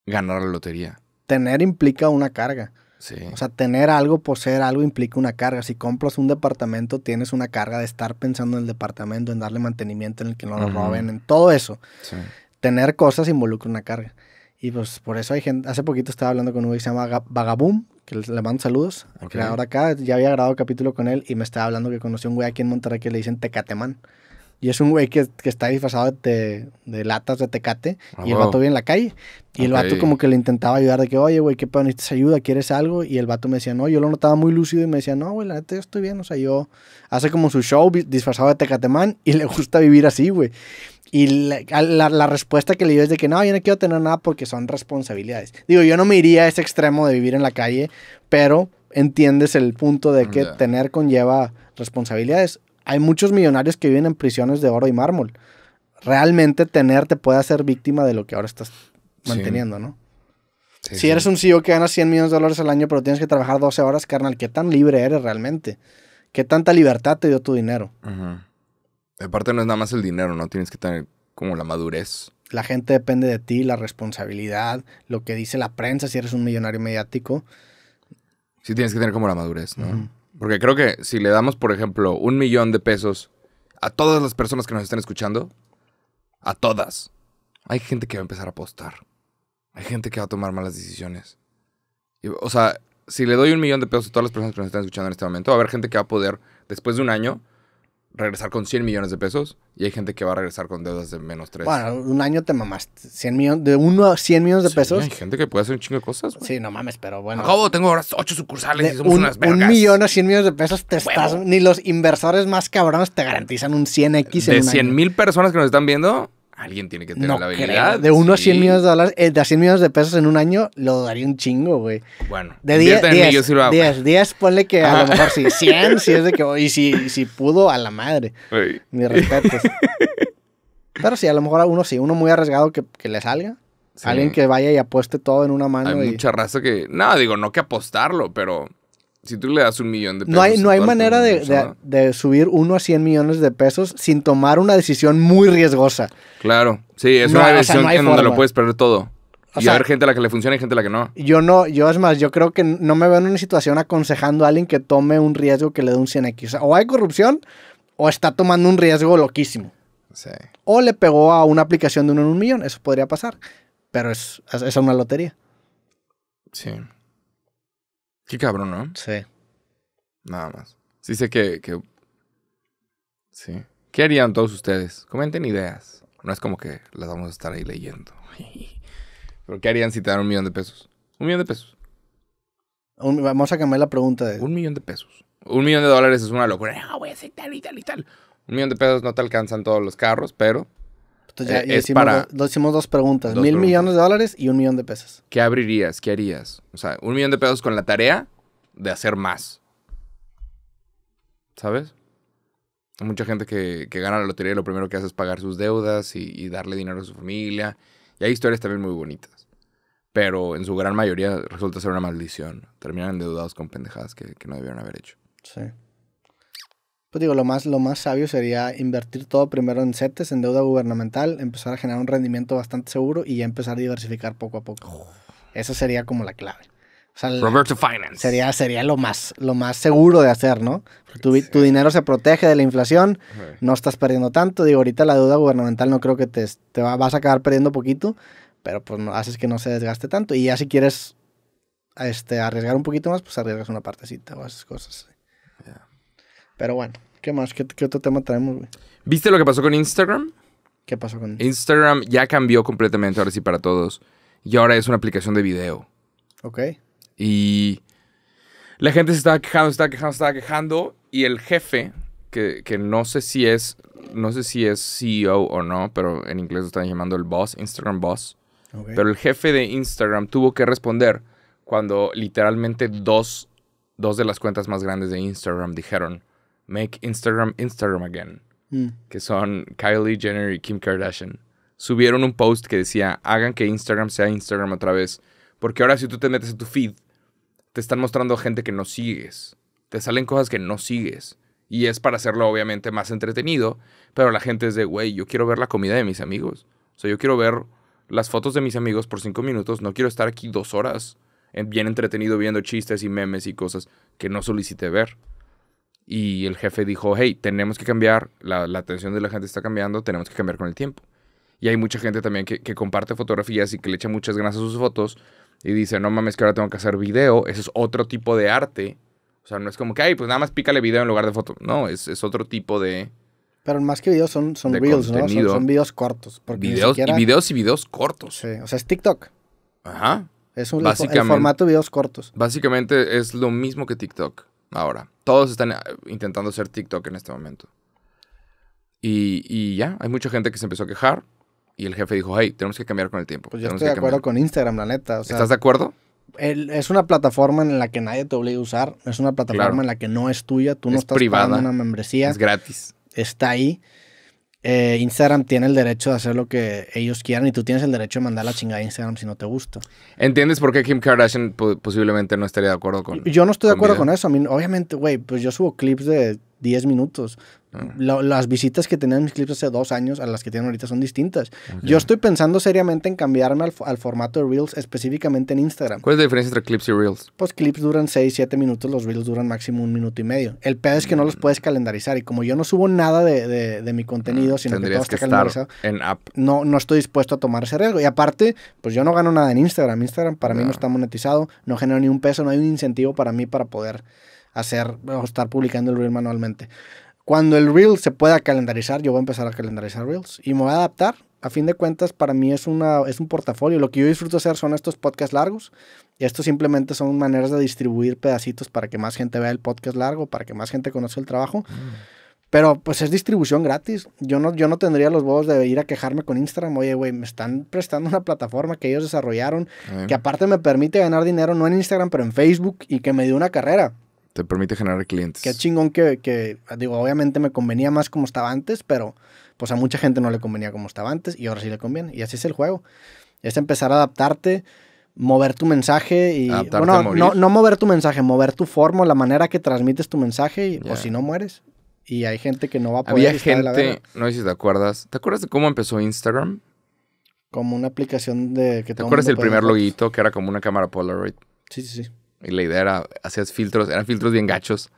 ganar la lotería. Tener implica una carga. Sí. O sea, tener algo, poseer algo implica una carga. Si compras un departamento, tienes una carga de estar pensando en el departamento, en darle mantenimiento, en el que no lo roben, en todo eso. Sí. Tener cosas involucra una carga. Y pues por eso hay gente, hace poquito estaba hablando con un güey que se llama Vagaboom, que le mando saludos. que Ahora acá, ya había grabado capítulo con él y me estaba hablando que conoció un güey aquí en Monterrey que le dicen Tecatemán. Y es un güey que, está disfrazado de, latas de tecate. Ah, y el vato vive en la calle. Y el vato como que le intentaba ayudar de que, oye, güey, ¿qué pedo? ¿Necesitas ayuda? ¿Quieres algo? Y el vato me decía, no, yo lo notaba muy lúcido y me decía, no, güey, la neta yo estoy bien. O sea, yo hace como su show disfrazado de tecatemán y le gusta vivir así, güey. Y la, respuesta que le dio es de que no, yo no quiero tener nada porque son responsabilidades. Digo, yo no me iría a ese extremo de vivir en la calle, pero entiendes el punto de que tener conlleva responsabilidades. Hay muchos millonarios que viven en prisiones de oro y mármol. Realmente tener te puede hacer víctima de lo que ahora estás manteniendo, ¿no? si eres un CEO que gana 100 millones de dólares al año, pero tienes que trabajar 12 horas, carnal, ¿qué tan libre eres realmente? ¿Qué tanta libertad te dio tu dinero? Aparte no es nada más el dinero, ¿no? Tienes que tener como la madurez. La gente depende de ti, la responsabilidad, lo que dice la prensa si eres un millonario mediático. Sí tienes que tener como la madurez, ¿no? Porque creo que si le damos, por ejemplo, un millón de pesos a todas las personas que nos están escuchando, a todas, hay gente que va a empezar a apostar. Hay gente que va a tomar malas decisiones. o sea, si le doy un millón de pesos a todas las personas que nos están escuchando en este momento, va a haber gente que va a poder, después de un año, regresar con 100 millones de pesos y hay gente que va a regresar con deudas de menos 3. Bueno, un año te mamaste. 100 de 1 a 100 millones de sí, pesos. Hay gente que puede hacer un chingo de cosas. Sí, no mames, pero bueno. Acabo, tengo ahora 8 sucursales y somos unas vergas. Un millón a 100 millones de pesos te estás. Ni los inversores más cabrones te garantizan un 100x en De 100 mil personas que nos están viendo, Alguien tiene que tener no la habilidad. De 1 a 100 millones de dólares, eh, de 100 millones de pesos en un año, lo daría un chingo, güey. Bueno, de 10, 10, 10, 10, ponle que a lo mejor sí, 100, si es de que, y si, y si pudo, a la madre. Uy. Mis respetos. Pero sí, a lo mejor a uno sí, uno muy arriesgado que, que le salga. Alguien que vaya y apueste todo en una mano. Hay y... mucha que, nada, no, digo, no que apostarlo, pero si tú le das un millón de pesos. No hay, no hay manera de, subir uno a 100 millones de pesos sin tomar una decisión muy riesgosa. Claro, sí, es una decisión en donde lo puedes perder todo. y haber gente a la que le funciona y gente a la que no. Yo no, yo es más, yo creo que no me veo en una situación aconsejando a alguien que tome un riesgo que le dé un 100x. O, hay corrupción o está tomando un riesgo loquísimo. Sí. O le pegó a una aplicación de uno en un millón, eso podría pasar. Pero es, es una lotería. Sí. Qué cabrón, ¿no? Sí. Nada más. Sí sé que, que... Sí. ¿Qué harían todos ustedes? Comenten ideas. No es como que las vamos a estar ahí leyendo. Pero ¿qué harían si te dan un millón de pesos? Un millón de pesos. vamos a cambiar la pregunta de... Un millón de pesos. Un millón de dólares es una locura. Ah, voy a hacer y tal y tal. Un millón de pesos no te alcanzan todos los carros, pero entonces ya, eh, hicimos, dos, dos preguntas. mil millones de dólares y un millón de pesos. ¿Qué abrirías? ¿Qué harías? O sea, un millón de pesos con la tarea de hacer más. ¿Sabes? Hay mucha gente que, gana la lotería y lo primero que hace es pagar sus deudas y, darle dinero a su familia. Y hay historias también muy bonitas. Pero en su gran mayoría resulta ser una maldición. Terminan endeudados con pendejadas que, que no debieron haber hecho. Sí. Pues digo, lo más, lo más sabio sería invertir todo primero en CETES, en deuda gubernamental, empezar a generar un rendimiento bastante seguro y ya empezar a diversificar poco a poco. Esa sería como la clave. Roberto Finance. Sería, sería lo, más, lo más seguro de hacer, ¿no? Tu, dinero se protege de la inflación, no estás perdiendo tanto. Digo, ahorita la deuda gubernamental no creo que te, va, vas a acabar perdiendo poquito, pero pues no, haces que no se desgaste tanto. Y ya si quieres este, arriesgar un poquito más, pues arriesgas una partecita o esas cosas. Yeah. Pero bueno, ¿qué más? ¿Qué, otro tema traemos, güey? ¿Viste lo que pasó con Instagram? ¿Qué pasó con Instagram? Instagram ya cambió completamente, ahora sí, para todos. Y ahora es una aplicación de video. Ok. Y la gente se estaba quejando, se estaba quejando, se estaba quejando. Y el jefe, que, no sé si es, no sé si es CEO o no, pero en inglés lo están llamando el boss, Instagram boss. Pero el jefe de Instagram tuvo que responder cuando literalmente dos, dos de las cuentas más grandes de Instagram dijeron, Make Instagram Instagram Again, mm. que son Kylie Jenner y Kim Kardashian. Subieron un post que decía, hagan que Instagram sea Instagram otra vez. Porque ahora si tú te metes en tu feed, te están mostrando gente que no sigues. Te salen cosas que no sigues. Y es para hacerlo obviamente más entretenido, pero la gente es de, güey, yo quiero ver la comida de mis amigos. O sea, yo quiero ver las fotos de mis amigos por cinco minutos, no quiero estar aquí dos horas bien entretenido viendo chistes y memes y cosas que no solicité ver. Y el jefe dijo, hey, tenemos que cambiar, la, atención de la gente está cambiando, tenemos que cambiar con el tiempo. Y hay mucha gente también que, comparte fotografías y que le echa muchas ganas a sus fotos y dice, no mames, que ahora tengo que hacer video. Ese es otro tipo de arte. O sea, no es como que, ay, pues nada más pícale video en lugar de foto. No, es, otro tipo de... Pero más que videos son, son reels, ¿no? Son, videos cortos. videos, Y videos y videos cortos. Sí, o sea, es TikTok. Ajá. Es un, formato de videos cortos. Básicamente es lo mismo que TikTok ahora. Todos están eh, intentando hacer TikTok en este momento. Y, ya, hay mucha gente que se empezó a quejar y el jefe dijo, hey, tenemos que cambiar con el tiempo. Pues yo estoy de acuerdo con Instagram, la neta. ¿Estás de acuerdo? es una plataforma en la que nadie te obliga a usar, es una plataforma en la que no es tuya, tú no estás privada, pagando una membresía. Es gratis. Está ahí. Eh, Instagram tiene el derecho de hacer lo que ellos quieran y tú tienes el derecho de mandar la chingada a Instagram si no te gusta. ¿Entiendes por qué Kim Kardashian posiblemente no estaría de acuerdo con Yo no estoy de acuerdo con eso. obviamente, güey, pues yo subo clips de 10 minutos. Ah. las visitas que tenían mis clips hace dos años a las que tienen ahorita son distintas. Yo estoy pensando seriamente en cambiarme al, al, formato de Reels, específicamente en Instagram. ¿Cuál es la diferencia entre clips y Reels? Pues clips duran 6, 7 minutos, los Reels duran máximo un minuto y medio. El pedo es que no los mm. puedes calendarizar y como yo no subo nada de, de, mi contenido, sin ah, sino que todo calendarizado, en app. No, no estoy dispuesto a tomar ese riesgo. Y aparte, pues yo no gano nada en Instagram. Instagram para mí no está monetizado, no genera ni un peso, no hay un incentivo para mí para poder hacer o estar publicando el reel manualmente. Cuando el reel se pueda calendarizar, yo voy a empezar a calendarizar reels y me voy a adaptar. A fin de cuentas, para mí es, una, es un portafolio. Lo que yo disfruto hacer son estos podcasts largos. Y esto simplemente son maneras de distribuir pedacitos para que más gente vea el podcast largo, para que más gente conozca el trabajo. Mm. Pero pues es distribución gratis. Yo no, yo no tendría los huevos de ir a quejarme con Instagram. Oye, güey, me están prestando una plataforma que ellos desarrollaron, que aparte me permite ganar dinero, no en Instagram, pero en Facebook, y que me dio una carrera. Te permite generar clientes. Qué chingón que, digo, obviamente me convenía más como estaba antes, pero pues a mucha gente no le convenía como estaba antes y ahora sí le conviene. Y así es el juego. Es empezar a adaptarte, mover tu mensaje y... bueno, No, mover tu mensaje, mover tu forma, la manera que transmites tu mensaje o pues, si no mueres. Y hay gente que no va a poder... Había gente, no sé si te acuerdas, ¿te acuerdas de cómo empezó Instagram? Como una aplicación de... Que ¿Te acuerdas del primer loguito que era como una cámara Polaroid? Sí, sí, sí. Y la idea era, hacías filtros, eran filtros bien gachos,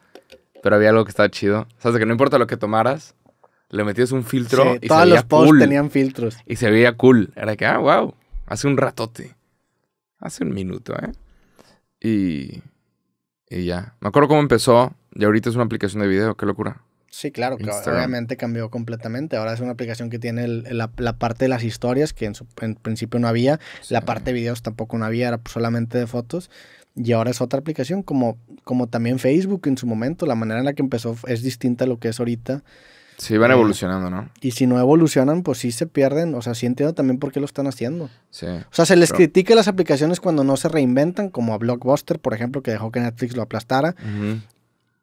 pero había algo que estaba chido. sabes que no importa lo que tomaras, le metías un filtro y todos se veía los posts tenían filtros. Y se veía cool. Era que, ah, wow, hace un ratote. Hace un minuto, ¿eh? Y, y ya. Me acuerdo cómo empezó y ahorita es una aplicación de video, qué locura. Sí, claro, Instagram. obviamente cambió completamente. Ahora es una aplicación que tiene la, la, parte de las historias, que en, principio no había, la parte de videos tampoco no había, era solamente de fotos y ahora es otra aplicación, como, como también Facebook en su momento, la manera en la que empezó es distinta a lo que es ahorita. Sí, van eh, evolucionando, ¿no? Y si no evolucionan, pues sí se pierden. O sea, sí entiendo también por qué lo están haciendo. Sí. O sea, se les critica las aplicaciones cuando no se reinventan, como a Blockbuster, por ejemplo, que dejó que Netflix lo aplastara.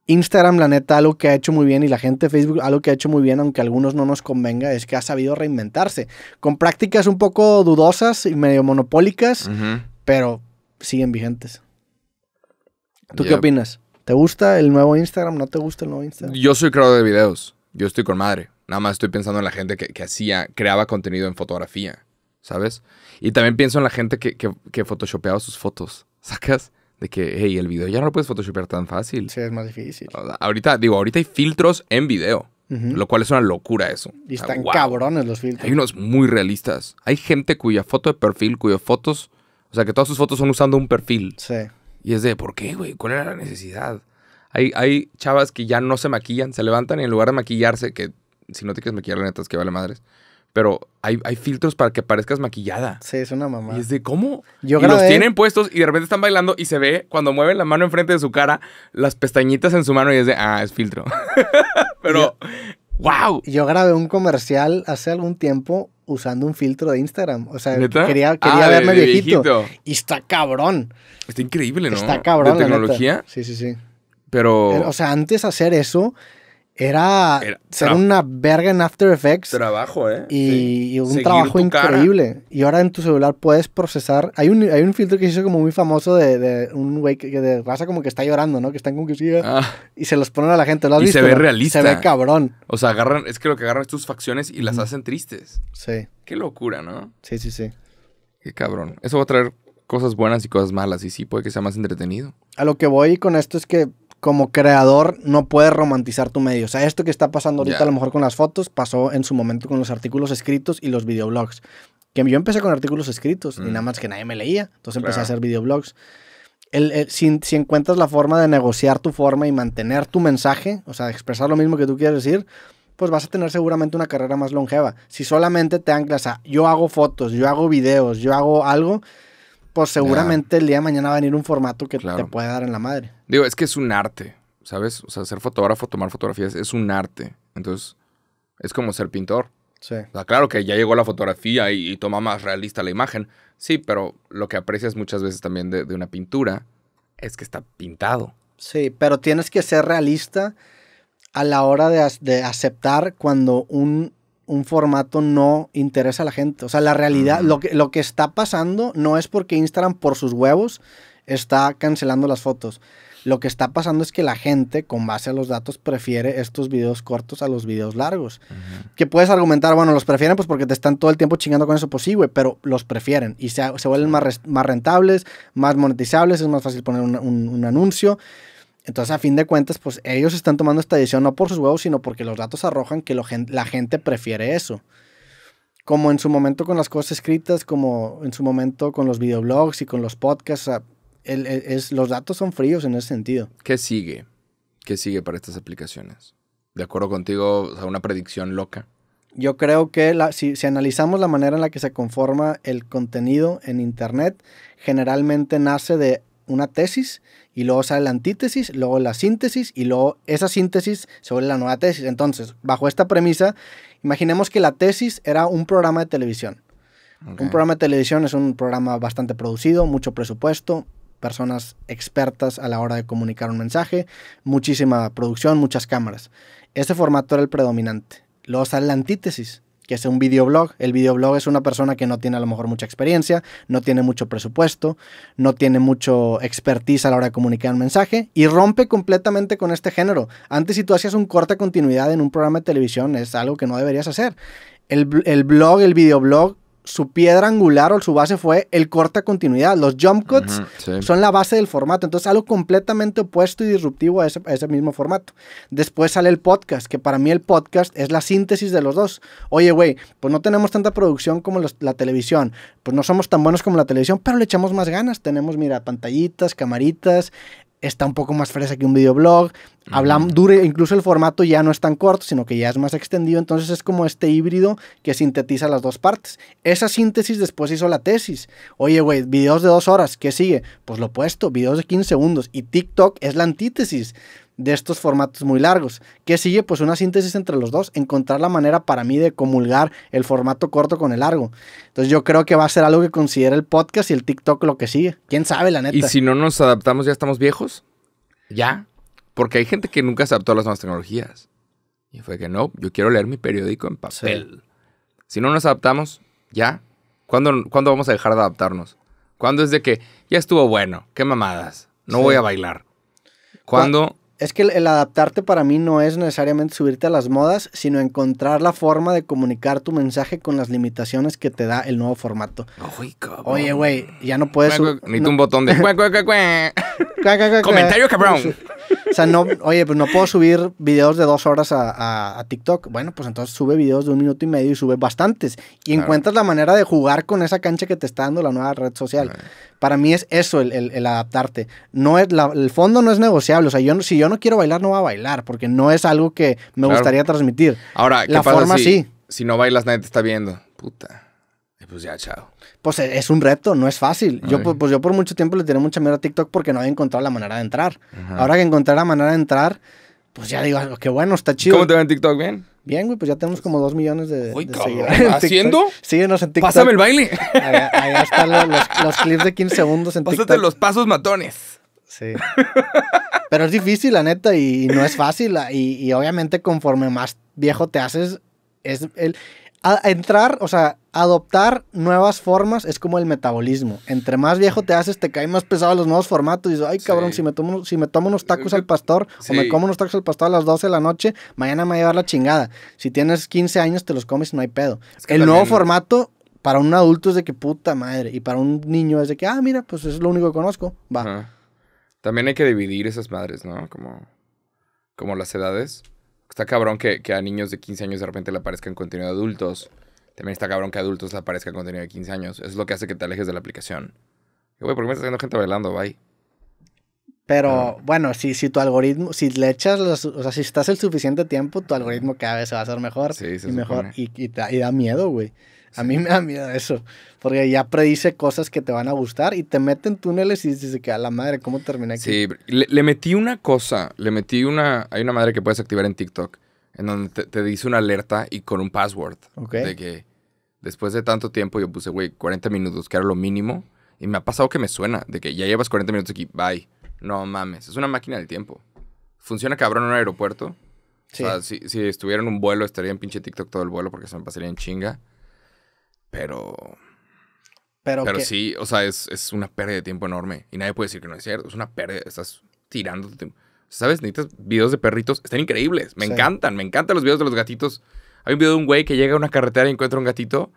Instagram, la neta, algo que ha hecho muy bien y la gente de Facebook, algo que ha hecho muy bien, aunque a algunos no nos convenga, es que ha sabido reinventarse. Con prácticas un poco dudosas y medio monopólicas, pero siguen vigentes. ¿Tú qué opinas? ¿Te gusta el nuevo Instagram? ¿No te gusta el nuevo Instagram? Yo soy creador de videos. Yo estoy con madre. Nada más estoy pensando en la gente que, hacía, creaba contenido en fotografía, ¿sabes? Y también pienso en la gente que, que, photoshopeaba sus fotos, ¿sacas? De que, hey, el video ya no lo puedes photoshopear tan fácil. Sí, es más difícil. Ahorita, digo, ahorita hay filtros en video. Lo cual es una locura eso. Y están cabrones los filtros. Hay unos muy realistas. Hay gente cuya foto de perfil, cuyas fotos, o sea, que todas sus fotos son usando un perfil. Sí. Y es de, ¿por qué, güey? ¿Cuál era la necesidad? Hay, hay chavas que ya no se maquillan, se levantan y en lugar de maquillarse, que si no te quieres maquillar, la neta es que vale madres. Pero hay, filtros para que parezcas maquillada. Sí, es una mamá. Y es de cómo. Yo y los tienen puestos y de repente están bailando y se ve cuando mueven la mano enfrente de su cara, las pestañitas en su mano y es de, ah, es filtro. Pero ¡Wow! Yo grabé un comercial hace algún tiempo usando un filtro de Instagram. O sea, ¿Neta? quería, ah, quería verme viejito. Y está cabrón. Está increíble, ¿no? Está cabrón. ¿De tecnología? Sí, sí, sí. Pero. O sea, antes hacer eso era, una verga en After Effects. Trabajo, ¿eh? Y, un trabajo increíble. Y ahora en tu celular puedes procesar. Hay un, hay un filtro que se hizo como muy famoso de, un güey que pasa como que está llorando, ¿no? Que está como que sigue. Ah. Y se los ponen a la gente. ¿Lo has y se ve realista. Se ve cabrón. O sea, agarran, es que lo que agarran es tus facciones y las hacen tristes. Sí. Qué locura, ¿no? Sí, sí, sí. Qué cabrón. Eso va a traer cosas buenas y cosas malas. Y sí, puede que sea más entretenido. A lo que voy con esto es que como creador no puedes romantizar tu medio. O sea, esto que está pasando ahorita a lo mejor con las fotos pasó en su momento con los artículos escritos y los videoblogs. Que yo empecé con artículos escritos y mm. nada más que nadie me leía. Entonces empecé a hacer videoblogs. Eh, si, encuentras la forma de negociar tu forma y mantener tu mensaje, o sea, expresar lo mismo que tú quieres decir, pues vas a tener seguramente una carrera más longeva. Si solamente te anclas a yo hago fotos, yo hago videos, yo hago algo, pues seguramente el día de mañana va a venir un formato que te puede dar en la madre. Digo, es que es un arte, ¿sabes? O sea, ser fotógrafo, tomar fotografías, es un arte. Entonces, es como ser pintor. Sí. O sea, claro que ya llegó la fotografía y, toma más realista la imagen. Sí, pero lo que aprecias muchas veces también de, una pintura es que está pintado. Sí, pero tienes que ser realista a la hora de aceptar cuando un un formato no interesa a la gente. O sea, la realidad, lo que, lo que está pasando no es porque Instagram por sus huevos está cancelando las fotos. Lo que está pasando es que la gente, con base a los datos, prefiere estos videos cortos a los videos largos. Que puedes argumentar, bueno, los prefieren pues porque te están todo el tiempo chingando con eso, posible, pues pero los prefieren y se, vuelven más, más, rentables, más monetizables, es más fácil poner un, un anuncio. Entonces, a fin de cuentas, pues ellos están tomando esta decisión no por sus huevos, sino porque los datos arrojan que la gente prefiere eso. Como en su momento con las cosas escritas, como en su momento con los videoblogs y con los podcasts, es, los datos son fríos en ese sentido. ¿Qué sigue? ¿Qué sigue para estas aplicaciones? De acuerdo contigo, o una predicción loca. Yo creo que si, si analizamos la manera en la que se conforma el contenido en Internet, generalmente nace de una tesis y luego sale la antítesis, luego la síntesis y luego esa síntesis se vuelve la nueva tesis. Entonces, bajo esta premisa, imaginemos que la tesis era un programa de televisión. Un programa de televisión es un programa bastante producido, mucho presupuesto, personas expertas a la hora de comunicar un mensaje, muchísima producción, muchas cámaras. Ese formato era el predominante. Luego sale la antítesis que es un videoblog. El videoblog es una persona que no tiene a lo mejor mucha experiencia, no tiene mucho presupuesto, no tiene mucho expertise a la hora de comunicar un mensaje y rompe completamente con este género. Antes si tú hacías un corta continuidad en un programa de televisión es algo que no deberías hacer. El, el blog, el videoblog su piedra angular o su base fue el corta continuidad. Los jump cuts son la base del formato. Entonces, algo completamente opuesto y disruptivo a ese, mismo formato. Después sale el podcast, que para mí el podcast es la síntesis de los dos. Oye, güey, pues no tenemos tanta producción como la televisión. Pues no somos tan buenos como la televisión, pero le echamos más ganas. Tenemos, mira, pantallitas, camaritas, está un poco más fresa que un videoblog. Hablan, dure, incluso el formato ya no es tan corto, sino que ya es más extendido. Entonces es como este híbrido que sintetiza las dos partes. Esa síntesis después hizo la tesis. Oye, güey, videos de dos horas, ¿qué sigue? Pues lo puesto videos de 15 segundos. Y TikTok es la antítesis de estos formatos muy largos. ¿Qué sigue? Pues una síntesis entre los dos, encontrar la manera para mí de comulgar el formato corto con el largo. Entonces yo creo que va a ser algo que considere el podcast y el TikTok lo que sigue. ¿Quién sabe, la neta? ¿Y si no nos adaptamos ya estamos viejos? ¿Ya? Porque hay gente que nunca se adaptó a las nuevas tecnologías. Y fue que no, yo quiero leer mi periódico en papel. Si no nos adaptamos, ya. ¿Cuándo, vamos a dejar de adaptarnos? ¿Cuándo es de que ya estuvo bueno? ¿Qué mamadas? No voy a bailar. ¿Cuándo es que el, adaptarte para mí no es necesariamente subirte a las modas, sino encontrar la forma de comunicar tu mensaje con las limitaciones que te da el nuevo formato. Oye, güey, ya no puedes... Ni un botón de... Comentario cabrón. O sea, no, oye, pues no puedo subir videos de dos horas a, TikTok. Bueno, pues entonces sube videos de un minuto y medio y sube bastantes. Y encuentras la manera de jugar con esa cancha que te está dando la nueva red social. Para mí es eso, el, adaptarte. No es el fondo no es negociable. O sea, yo, si yo no quiero bailar, no va a bailar, porque no es algo que me gustaría transmitir. Ahora, la forma sí. Si no bailas, nadie te está viendo. Puta. Y pues ya, chao pues eh, es un reto, no es fácil. Yo, pues, yo por mucho tiempo le tenía mucha miedo a TikTok porque no había encontrado la manera de entrar. Ahora que encontré la manera de entrar, pues ya digo, ah, qué bueno, está chido. ¿Cómo te va en TikTok? ¿Bien? Bien, güey, pues ya tenemos como dos millones de, Uy, de ¿Haciendo? Síguenos en TikTok. Pásame el baile. Ahí están los, clips de 15 segundos en TikTok. Pásate los pasos matones. Sí. Pero es difícil, la neta, y no es fácil. Y, y obviamente conforme más viejo te haces, es el, a entrar, o sea, adoptar nuevas formas es como el metabolismo. Entre más viejo te haces, te cae más pesado los nuevos formatos. Y dices, ay, cabrón, si, me tomo, si me tomo unos tacos al pastor o me como unos tacos al pastor a las 12 de la noche, mañana me va a llevar la chingada. Si tienes 15 años, te los comes y no hay pedo. el nuevo formato para un adulto es de que puta madre. Y para un niño es de que, ah, mira, pues eso es lo único que conozco. Va. También hay que dividir esas madres, ¿no? Como, como las edades. Está cabrón que, a niños de 15 años de repente le aparezcan contenido de adultos. También está cabrón que a adultos le aparezca contenido de 15 años. Eso es lo que hace que te alejes de la aplicación. Güey, ¿por qué me estás haciendo gente bailando? Bye. Pero bueno, si, si tu algoritmo, si le echas o sea, si estás el suficiente tiempo, tu algoritmo cada vez se va a hacer mejor sí, y mejor y, y da miedo, güey. A mí me da miedo eso, porque ya predice cosas que te van a gustar y te mete en túneles y dices que a la madre, ¿cómo termina aquí? Sí, le, metí una cosa, le metí una, hay una madre que puedes activar en TikTok, en donde te, dice una alerta y con un password. Ok. De que después de tanto tiempo yo puse, güey, 40 minutos, que era lo mínimo, y me ha pasado que me suena, de que ya llevas 40 minutos aquí, bye. No mames, es una máquina del tiempo. Funciona cabrón en un aeropuerto. O sea, si, si estuviera en un vuelo, estaría en pinche TikTok todo el vuelo porque se me pasaría en chinga. Pero. Pero, pero sí, o sea, es, una pérdida de tiempo enorme. Y nadie puede decir que no es cierto. Es una pérdida. Estás tirando tu tiempo. ¿Sabes? Necesitas videos de perritos. Están increíbles. Me encantan. Me encantan los videos de los gatitos. Hay un video de un güey que llega a una carretera y encuentra un gatito.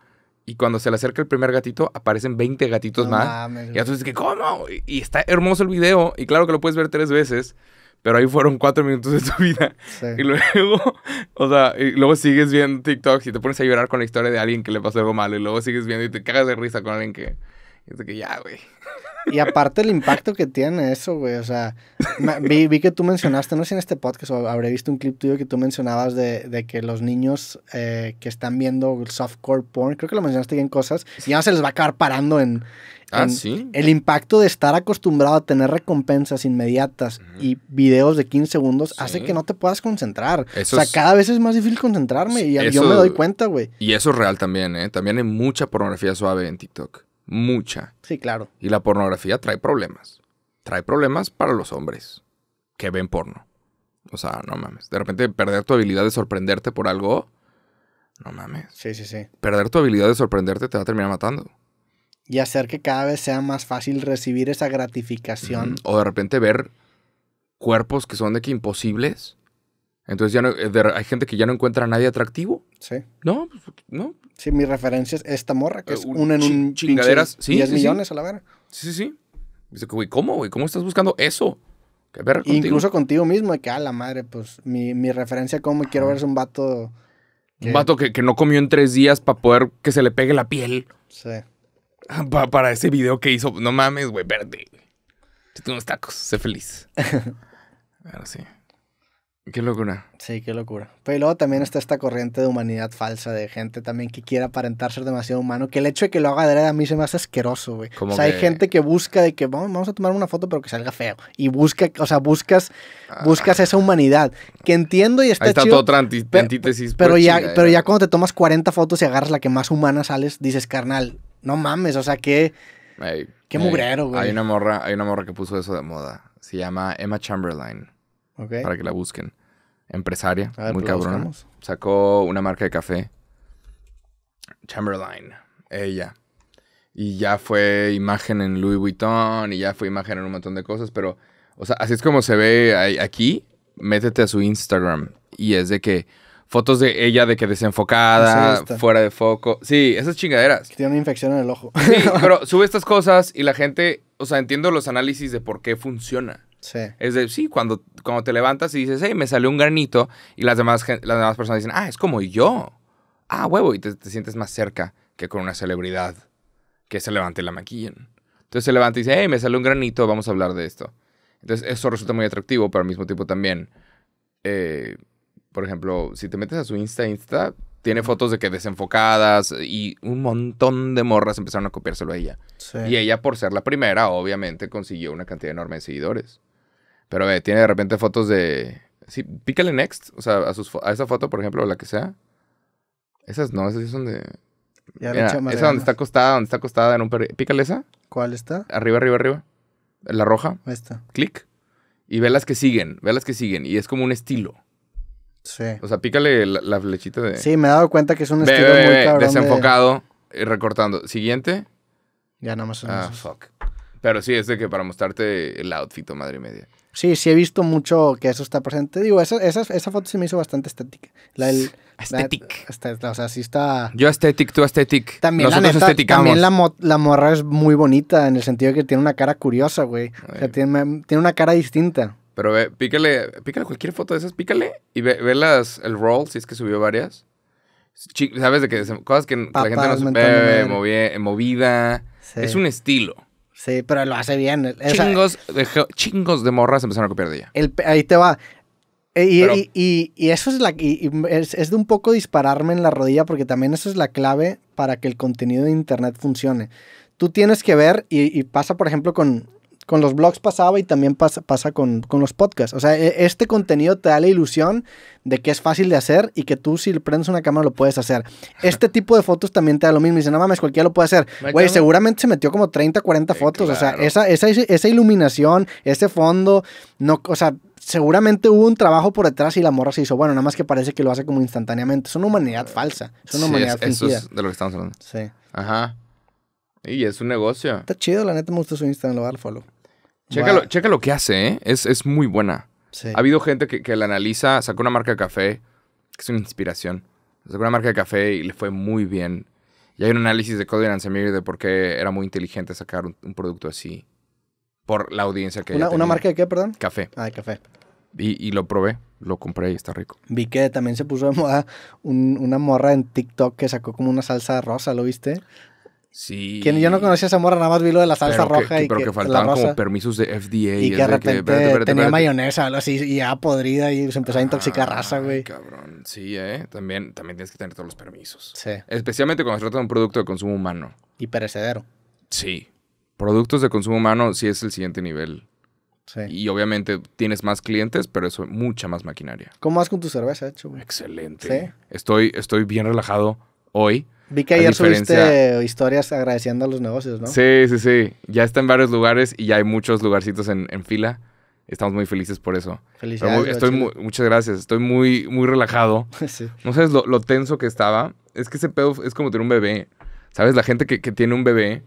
Y cuando se le acerca el primer gatito, aparecen 20 gatitos más. y entonces, ¿cómo? y está hermoso el video. Y claro que lo puedes ver tres veces pero ahí fueron cuatro minutos de tu vida. Y luego, o sea, y luego sigues viendo TikTok y te pones a llorar con la historia de alguien que le pasó algo malo. Y luego sigues viendo y te cagas de risa con alguien que. que ya, güey. Y aparte el impacto que tiene eso, güey. O sea, vi, que tú mencionaste, no sé en este podcast, o habré visto un clip tuyo que tú mencionabas de, de que los niños eh, que están viendo softcore porn, creo que lo mencionaste bien cosas, y ya se les va a acabar parando en, Ah, sí. El impacto de estar acostumbrado a tener recompensas inmediatas y videos de 15 segundos hace que no te puedas concentrar. Eso o sea, cada vez es más difícil concentrarme y yo me doy cuenta, güey. Y eso es real también, ¿eh? También hay mucha pornografía suave en TikTok. Mucha. Sí, claro. Y la pornografía trae problemas. Trae problemas para los hombres que ven porno. O sea, no mames. De repente perder tu habilidad de sorprenderte por algo. No mames. Sí, sí, sí. Perder tu habilidad de sorprenderte te va a terminar matando y hacer que cada vez sea más fácil recibir esa gratificación. o de repente ver cuerpos que son de que imposibles. Entonces ya no, eh, hay gente que ya no encuentra a nadie atractivo. Sí. No, pues, no. Sí, mi referencia es esta morra, que es eh, una en un chingaderas. Sí, 10 millones a la vera. Sí, sí, sí. Dice, güey, ¿cómo, güey? ¿Cómo estás buscando eso? Que ver Incluso contigo mismo, de que, a la madre, pues, mi, mi referencia como quiero ver es un vato... Un vato que, que no comió en tres días para poder que se le pegue la piel. Sí. para ese video que hizo. No mames, güey, espérate. Si unos tacos, sé feliz. ahora sí. Qué locura. Sí, qué locura. Pero luego también está esta corriente de humanidad falsa, de gente también que quiere aparentar ser demasiado humano, que el hecho de que lo haga de a mí se me hace asqueroso, güey. O sea, hay gente que busca de que vamos, a tomar una foto pero que salga feo. Y busca, o sea, buscas, ah. buscas esa humanidad, que entiendo y está, está chido, antítesis. pero, pues ya, pero ya cuando te tomas 40 fotos y agarras la que más humana sales, dices, carnal, no mames, o sea, qué. qué mugrero, güey. Hay una morra, hay una morra que puso eso de moda. Se llama Emma Chamberlain. Para que la busquen. Empresaria, muy pues cabrona. Sacó una marca de café. Chamberlain. Ella. Y ya fue imagen en Louis Vuitton y ya fue imagen en un montón de cosas, pero, o sea, así es como se ve aquí. Métete a su Instagram y es de que fotos de ella de que desenfocada, fuera de foco. Sí, esas chingaderas. Que tiene una infección en el ojo. Sí, pero sube estas cosas y la gente, o sea, entiendo los análisis de por qué funciona. Sí. Es de, sí, cuando, te levantas y dices, hey, me salió un granito, y las demás, las demás personas dicen, ah, es como yo. Ah, huevo, y te, sientes más cerca que con una celebridad que se levante la maquilla. Entonces se levanta y dice, hey, me salió un granito, vamos a hablar de esto. Entonces eso resulta muy atractivo, pero al mismo tiempo también eh, por ejemplo, si te metes a su Insta, Insta, tiene fotos de que desenfocadas y un montón de morras empezaron a copiárselo a ella. Y ella, por ser la primera, obviamente consiguió una cantidad enorme de seguidores. Pero eh, tiene de repente fotos de. Sí, pícale next. O sea, a, sus, a esa foto, por ejemplo, la que sea. Esas no, esas son de. esa donde está acostada, donde está acostada en un Pícale esa. ¿Cuál está? Arriba, arriba, arriba. La roja. Esta. Clic. Y ve las que siguen, ve las que siguen. Y es como un estilo. Sí. O sea, pícale la, flechita de. Sí, me he dado cuenta que es un estilo muy cabrón Desenfocado y eh, recortando. Siguiente. Ya no más. Ah, fuck. Pero sí, es de que para mostrarte el outfit o madre media. Sí, sí he visto mucho que eso está presente. Digo, esa, esa, esa foto se me hizo bastante estética. La del, Estética. o sea, sí está... Yo estética, tú estética. También la También la, la, morra es muy bonita en el sentido de que tiene una cara curiosa, güey. O sea, tiene, tiene, una cara distinta. Pero ve, pícale, pícale cualquier foto de esas, pícale y ve, el roll, si es que subió varias. Sabes de que cosas que la gente no se ve, eh, movida. Es un estilo. Sí, pero lo hace bien. chingos, de, morras empezaron a copiar de ella. ahí te va. Eh, y, eso es la es, de un poco dispararme en la rodilla porque también eso es la clave para que el contenido de internet funcione. Tú tienes que ver y, pasa por ejemplo con con los blogs pasaba y también pasa, pasa con, los podcasts. O sea, e, este contenido te da la ilusión de que es fácil de hacer y que tú si prendes una cámara lo puedes hacer. Este tipo de fotos también te da lo mismo. dice, no mames, cualquiera lo puede hacer. Güey, seguramente se metió como 30, 40 fotos. O sea, esa, iluminación, ese fondo, no, o sea, seguramente hubo un trabajo por detrás y la morra se hizo. Bueno, nada más que parece que lo hace como instantáneamente. Es una humanidad falsa. Es una humanidad es, de lo que estamos hablando. Sí. Ajá. Y es un negocio. Está chido, la neta me gustó su Instagram, lo voy a follow. Checa, lo, que hace, ¿eh? Es, es muy buena. Ha habido gente que, la analiza, sacó una marca de café, que es una inspiración. Sacó una marca de café y le fue muy bien. Y hay un análisis de Cody de por qué era muy inteligente sacar un, producto así. Por la audiencia que. Una, ¿Una, marca de qué, perdón? Café. Ah, de café. Y, lo probé, lo compré y está rico. Vi que también se puso de moda una morra en TikTok que sacó como una salsa rosa, ¿lo viste? Sí. Quien yo no conocía a esa nada más vi lo de la salsa roja y pero que, faltaban como permisos de FDA. Y, que de repente tenía mayonesa, así, y ya podrida y se empezó a intoxicar raza, güey. Cabrón, sí, eh. También, también tienes que tener todos los permisos. Sí. Especialmente cuando se trata de un producto de consumo humano. Y perecedero. Sí. Productos de consumo humano sí es el siguiente nivel. Sí. Y obviamente tienes más clientes, pero eso mucha más maquinaria. ¿Cómo vas con tu cerveza, hecho, güey? Excelente. Sí. Estoy, estoy bien relajado hoy. Vi que ayer subiste historias agradeciendo a los negocios, ¿no? Sí, sí, sí. Ya está en varios lugares y ya hay muchos lugarcitos en, en fila. Estamos muy felices por eso. Felicidades. estoy muchas gracias. Estoy muy, muy relajado. No sabes lo, lo, tenso que estaba. Es que ese pedo es como tener un bebé. ¿Sabes? La gente que, que tiene un bebé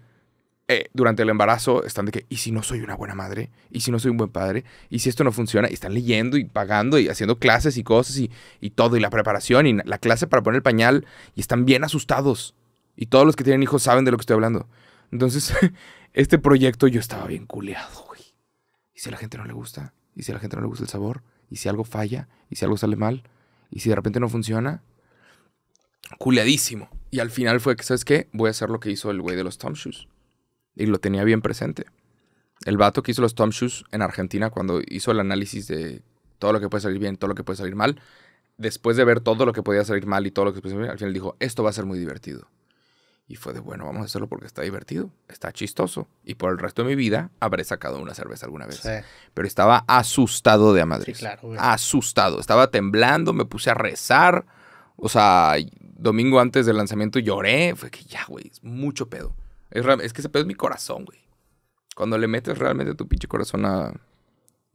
eh, durante el embarazo están de que, ¿y si no soy una buena madre? ¿Y si no soy un buen padre? ¿Y si esto no funciona? Y están leyendo y pagando y haciendo clases y cosas y, y todo, y la preparación y la clase para poner el pañal, y están bien asustados. Y todos los que tienen hijos saben de lo que estoy hablando. Entonces, este proyecto yo estaba bien culeado, ¿Y si a la gente no le gusta? ¿Y si a la gente no le gusta el sabor? ¿Y si algo falla? ¿Y si algo sale mal? ¿Y si de repente no funciona? Culeadísimo. Y al final fue que, ¿sabes qué? Voy a hacer lo que hizo el güey de los Tom y lo tenía bien presente. El vato que hizo los Tom Shoes en Argentina, cuando hizo el análisis de todo lo que puede salir bien, todo lo que puede salir mal, después de ver todo lo que podía salir mal y todo lo que podía salir al final dijo, esto va a ser muy divertido. Y fue de, bueno, vamos a hacerlo porque está divertido, está chistoso. Y por el resto de mi vida habré sacado una cerveza alguna vez. Pero estaba asustado de a Madrid. claro, asustado. Estaba temblando, me puse a rezar. O sea, domingo antes del lanzamiento lloré. Fue que ya, güey, mucho pedo. Es, que ese pedo es mi corazón, güey. Cuando le metes realmente tu pinche corazón a,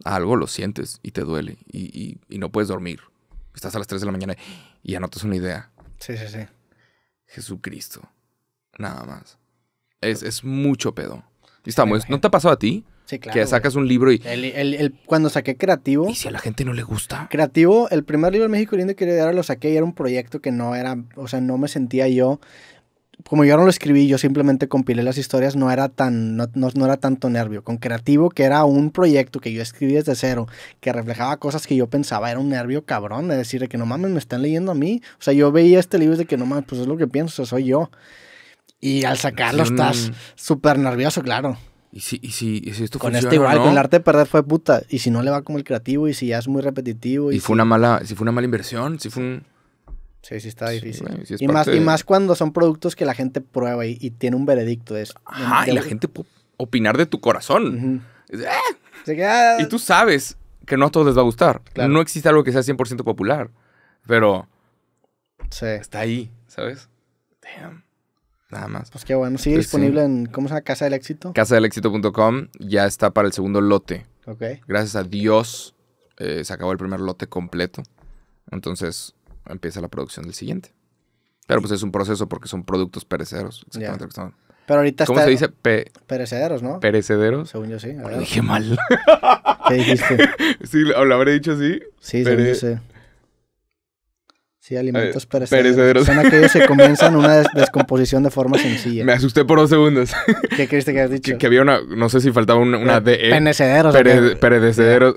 algo, lo sientes y te duele y, no puedes dormir. Estás a las 3 de la mañana y anotas una idea. Sí, sí, sí. Jesucristo. Nada más. Es, es mucho pedo. Y estamos, ¿no te ha pasado a ti? Sí, Que sacas un libro y. El, cuando saqué Creativo. ¿Y si a la gente no le gusta? Creativo, el primer libro de México Lindo que ahora lo saqué y era un proyecto que no era. O sea, no me sentía yo como yo no lo escribí, yo simplemente compilé las historias, no era tan, no, no, era tanto nervio. Con Creativo, que era un proyecto que yo escribí desde cero, que reflejaba cosas que yo pensaba, era un nervio cabrón, de decir, de que no mames, me están leyendo a mí. O sea, yo veía este libro de que no mames, pues es lo que pienso, soy yo. Y al sacarlo estás súper nervioso, claro. Y si, y si, esto Con este igual, con el arte de perder fue puta. Y si no le va como el creativo, y si ya es muy repetitivo. Y, fue una mala, si fue una mala inversión, si fue un... Sí, sí está difícil. y, más, y más cuando son productos que la gente prueba y, tiene un veredicto de eso. Ajá, y la gente puede opinar de tu corazón. Ah, ah". Ah, y tú sabes que no a todos les va a gustar. No existe algo que sea 100% popular, pero sí. está ahí, ¿sabes? Nada más. Pues qué bueno. sí disponible en, ¿cómo se llama? Casa del Éxito. Casadelexito.com. Ya está para el segundo lote. Ok. Gracias a Dios eh, se acabó el primer lote completo. Entonces, empieza la producción del siguiente. Pero pues es un proceso porque son productos perecederos. Exactamente lo que Pero ahorita ¿Cómo se dice? perecederos, ¿no? Perecederos. Según yo sí. Lo dije mal. ¿Qué dijiste? sí, lo habré dicho así. Sí, según yo sí. Sí, alimentos perecederos. Son aquellos que comienzan una descomposición de forma sencilla. Me asusté por dos segundos. ¿Qué creíste que has dicho? Que, había una, no sé si faltaba una, una DE. E. perecederos.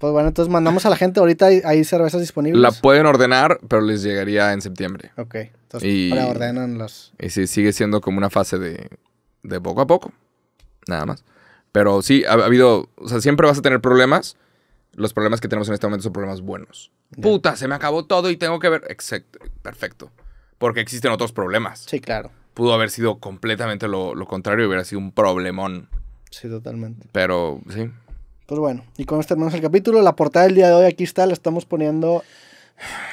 Pues bueno, entonces mandamos a la gente. Ahorita hay, cervezas disponibles. La pueden ordenar, pero les llegaría en septiembre. Ok. Entonces y, ordenan los. Y sí, sigue siendo como una fase de, poco a poco. Nada más. Pero sí, ha, habido. O sea, siempre vas a tener problemas. Los problemas que tenemos en este momento son problemas buenos. Puta, se me acabó todo y tengo que ver. Exacto. Perfecto. Porque existen otros problemas. Sí, claro. Pudo haber sido completamente lo, lo contrario y hubiera sido un problemón. Sí, totalmente. Pero sí, pues bueno, y con esto terminamos el capítulo. La portada del día de hoy aquí está, la estamos poniendo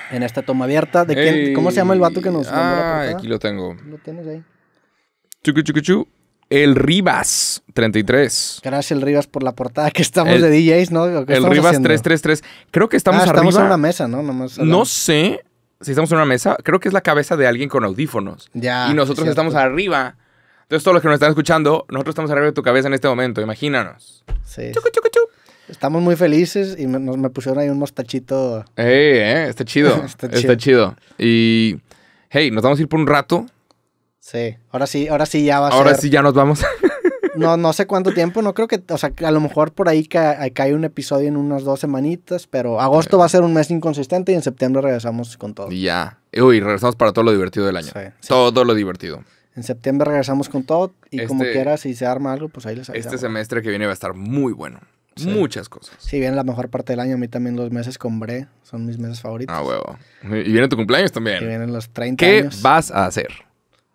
en esta toma abierta. ¿De ¿Cómo se llama el vato que nos Ah, aquí lo tengo. Lo tienes ahí. Chucu, chucu, chu. El Rivas 33. Gracias, el Rivas, por la portada que estamos de DJs, ¿no? El Rivas 333. Creo que estamos ah, Estamos en una mesa, ¿no? no sé si estamos en una mesa. Creo que es la cabeza de alguien con audífonos. Ya. Y nosotros estamos arriba. Entonces, todos los que nos están escuchando, nosotros estamos arriba de tu cabeza en este momento. Imagínanos. Sí. Chucu, chucu, Estamos muy felices y me, pusieron ahí un mostachito. Eh, eh, está chido. está, chido. Y, hey, nos vamos a ir por un rato. Sí, ahora sí, ahora sí ya va a ser. Ahora sí ya nos vamos. no, no sé cuánto tiempo, no creo que, o sea, a lo mejor por ahí cae, cae un episodio en unas dos semanitas, pero agosto va a ser un mes inconsistente y en septiembre regresamos con todo. ya. Uy, regresamos para todo lo divertido del año. Todo lo divertido. En septiembre regresamos con todo y como este quieras, si se arma algo, pues ahí les avisamos. Este semestre que viene va a estar muy bueno. Muchas cosas. si viene la mejor parte del año. A mí también los meses con Bre son mis meses favoritos. Ah, huevo. Y viene tu cumpleaños también. Y vienen los 30 ¿Qué vas a hacer?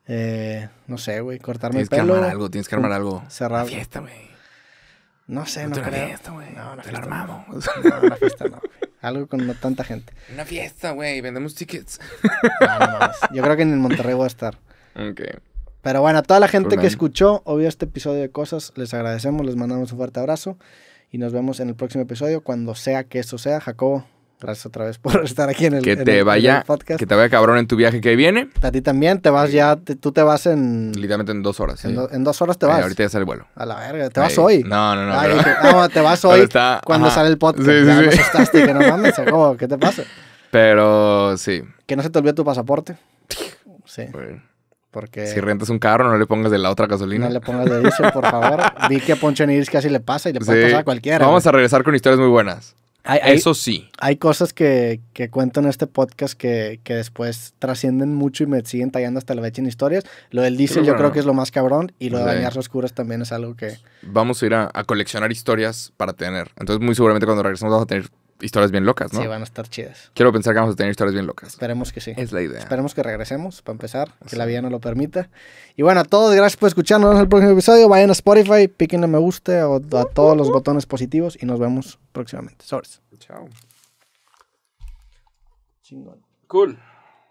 Eh, no sé, güey. Cortarme el pelo. Tienes que armar algo, tienes que armar algo. Una fiesta, güey. No sé, no, no creo. Fiesta, güey. No, una Te armamos. No, una fiesta no, Algo con tanta gente. Una fiesta, güey. Vendemos tickets. Yo creo que en el Monterrey voy a estar. Ok. Pero bueno, a toda la gente que escuchó o vio este episodio de Cosas, les agradecemos, les mandamos un fuerte abrazo. Y nos vemos en el próximo episodio, cuando sea que eso sea. Jacobo, gracias otra vez por estar aquí en el, que te vaya, podcast. Que te vaya cabrón en tu viaje que viene. A ti también, te vas ya, tú te vas en... Literalmente en dos horas. En, dos horas te eh, vas. ahorita ya sale el vuelo. A la verga, te vas hoy. No, no, no. te, no te vas hoy cuando sale el podcast. Sí, sí, que no mames, ¿qué te pasa? Pero sí. Que no se te olvide tu pasaporte. Sí. Porque si rentas un carro, no le pongas de la otra gasolina. No le pongas de diésel, por favor. Vi que a Poncho Niris casi le pasa y le puede pasar a cualquiera. Vamos a regresar con historias muy buenas. Eso sí. Hay cosas que, que cuento en este podcast que, después trascienden mucho y me siguen tallando hasta la fecha en historias. Lo del diésel yo creo que es lo más cabrón y lo de bañarse oscuras también es algo que... Vamos a ir a, coleccionar historias para tener. Entonces muy seguramente cuando regresemos vamos a tener historias bien locas, ¿no? Sí, van a estar chidas. Quiero pensar que vamos a tener historias bien locas. Esperemos que sí. Es la idea. Esperemos que regresemos, para empezar, que la vida no lo permita. Y bueno, a todos, gracias por escucharnos en el próximo episodio. Vayan a Spotify, píquenle me guste o a todos los botones positivos y nos vemos próximamente. Sobres. Chao. Chingón. Cool.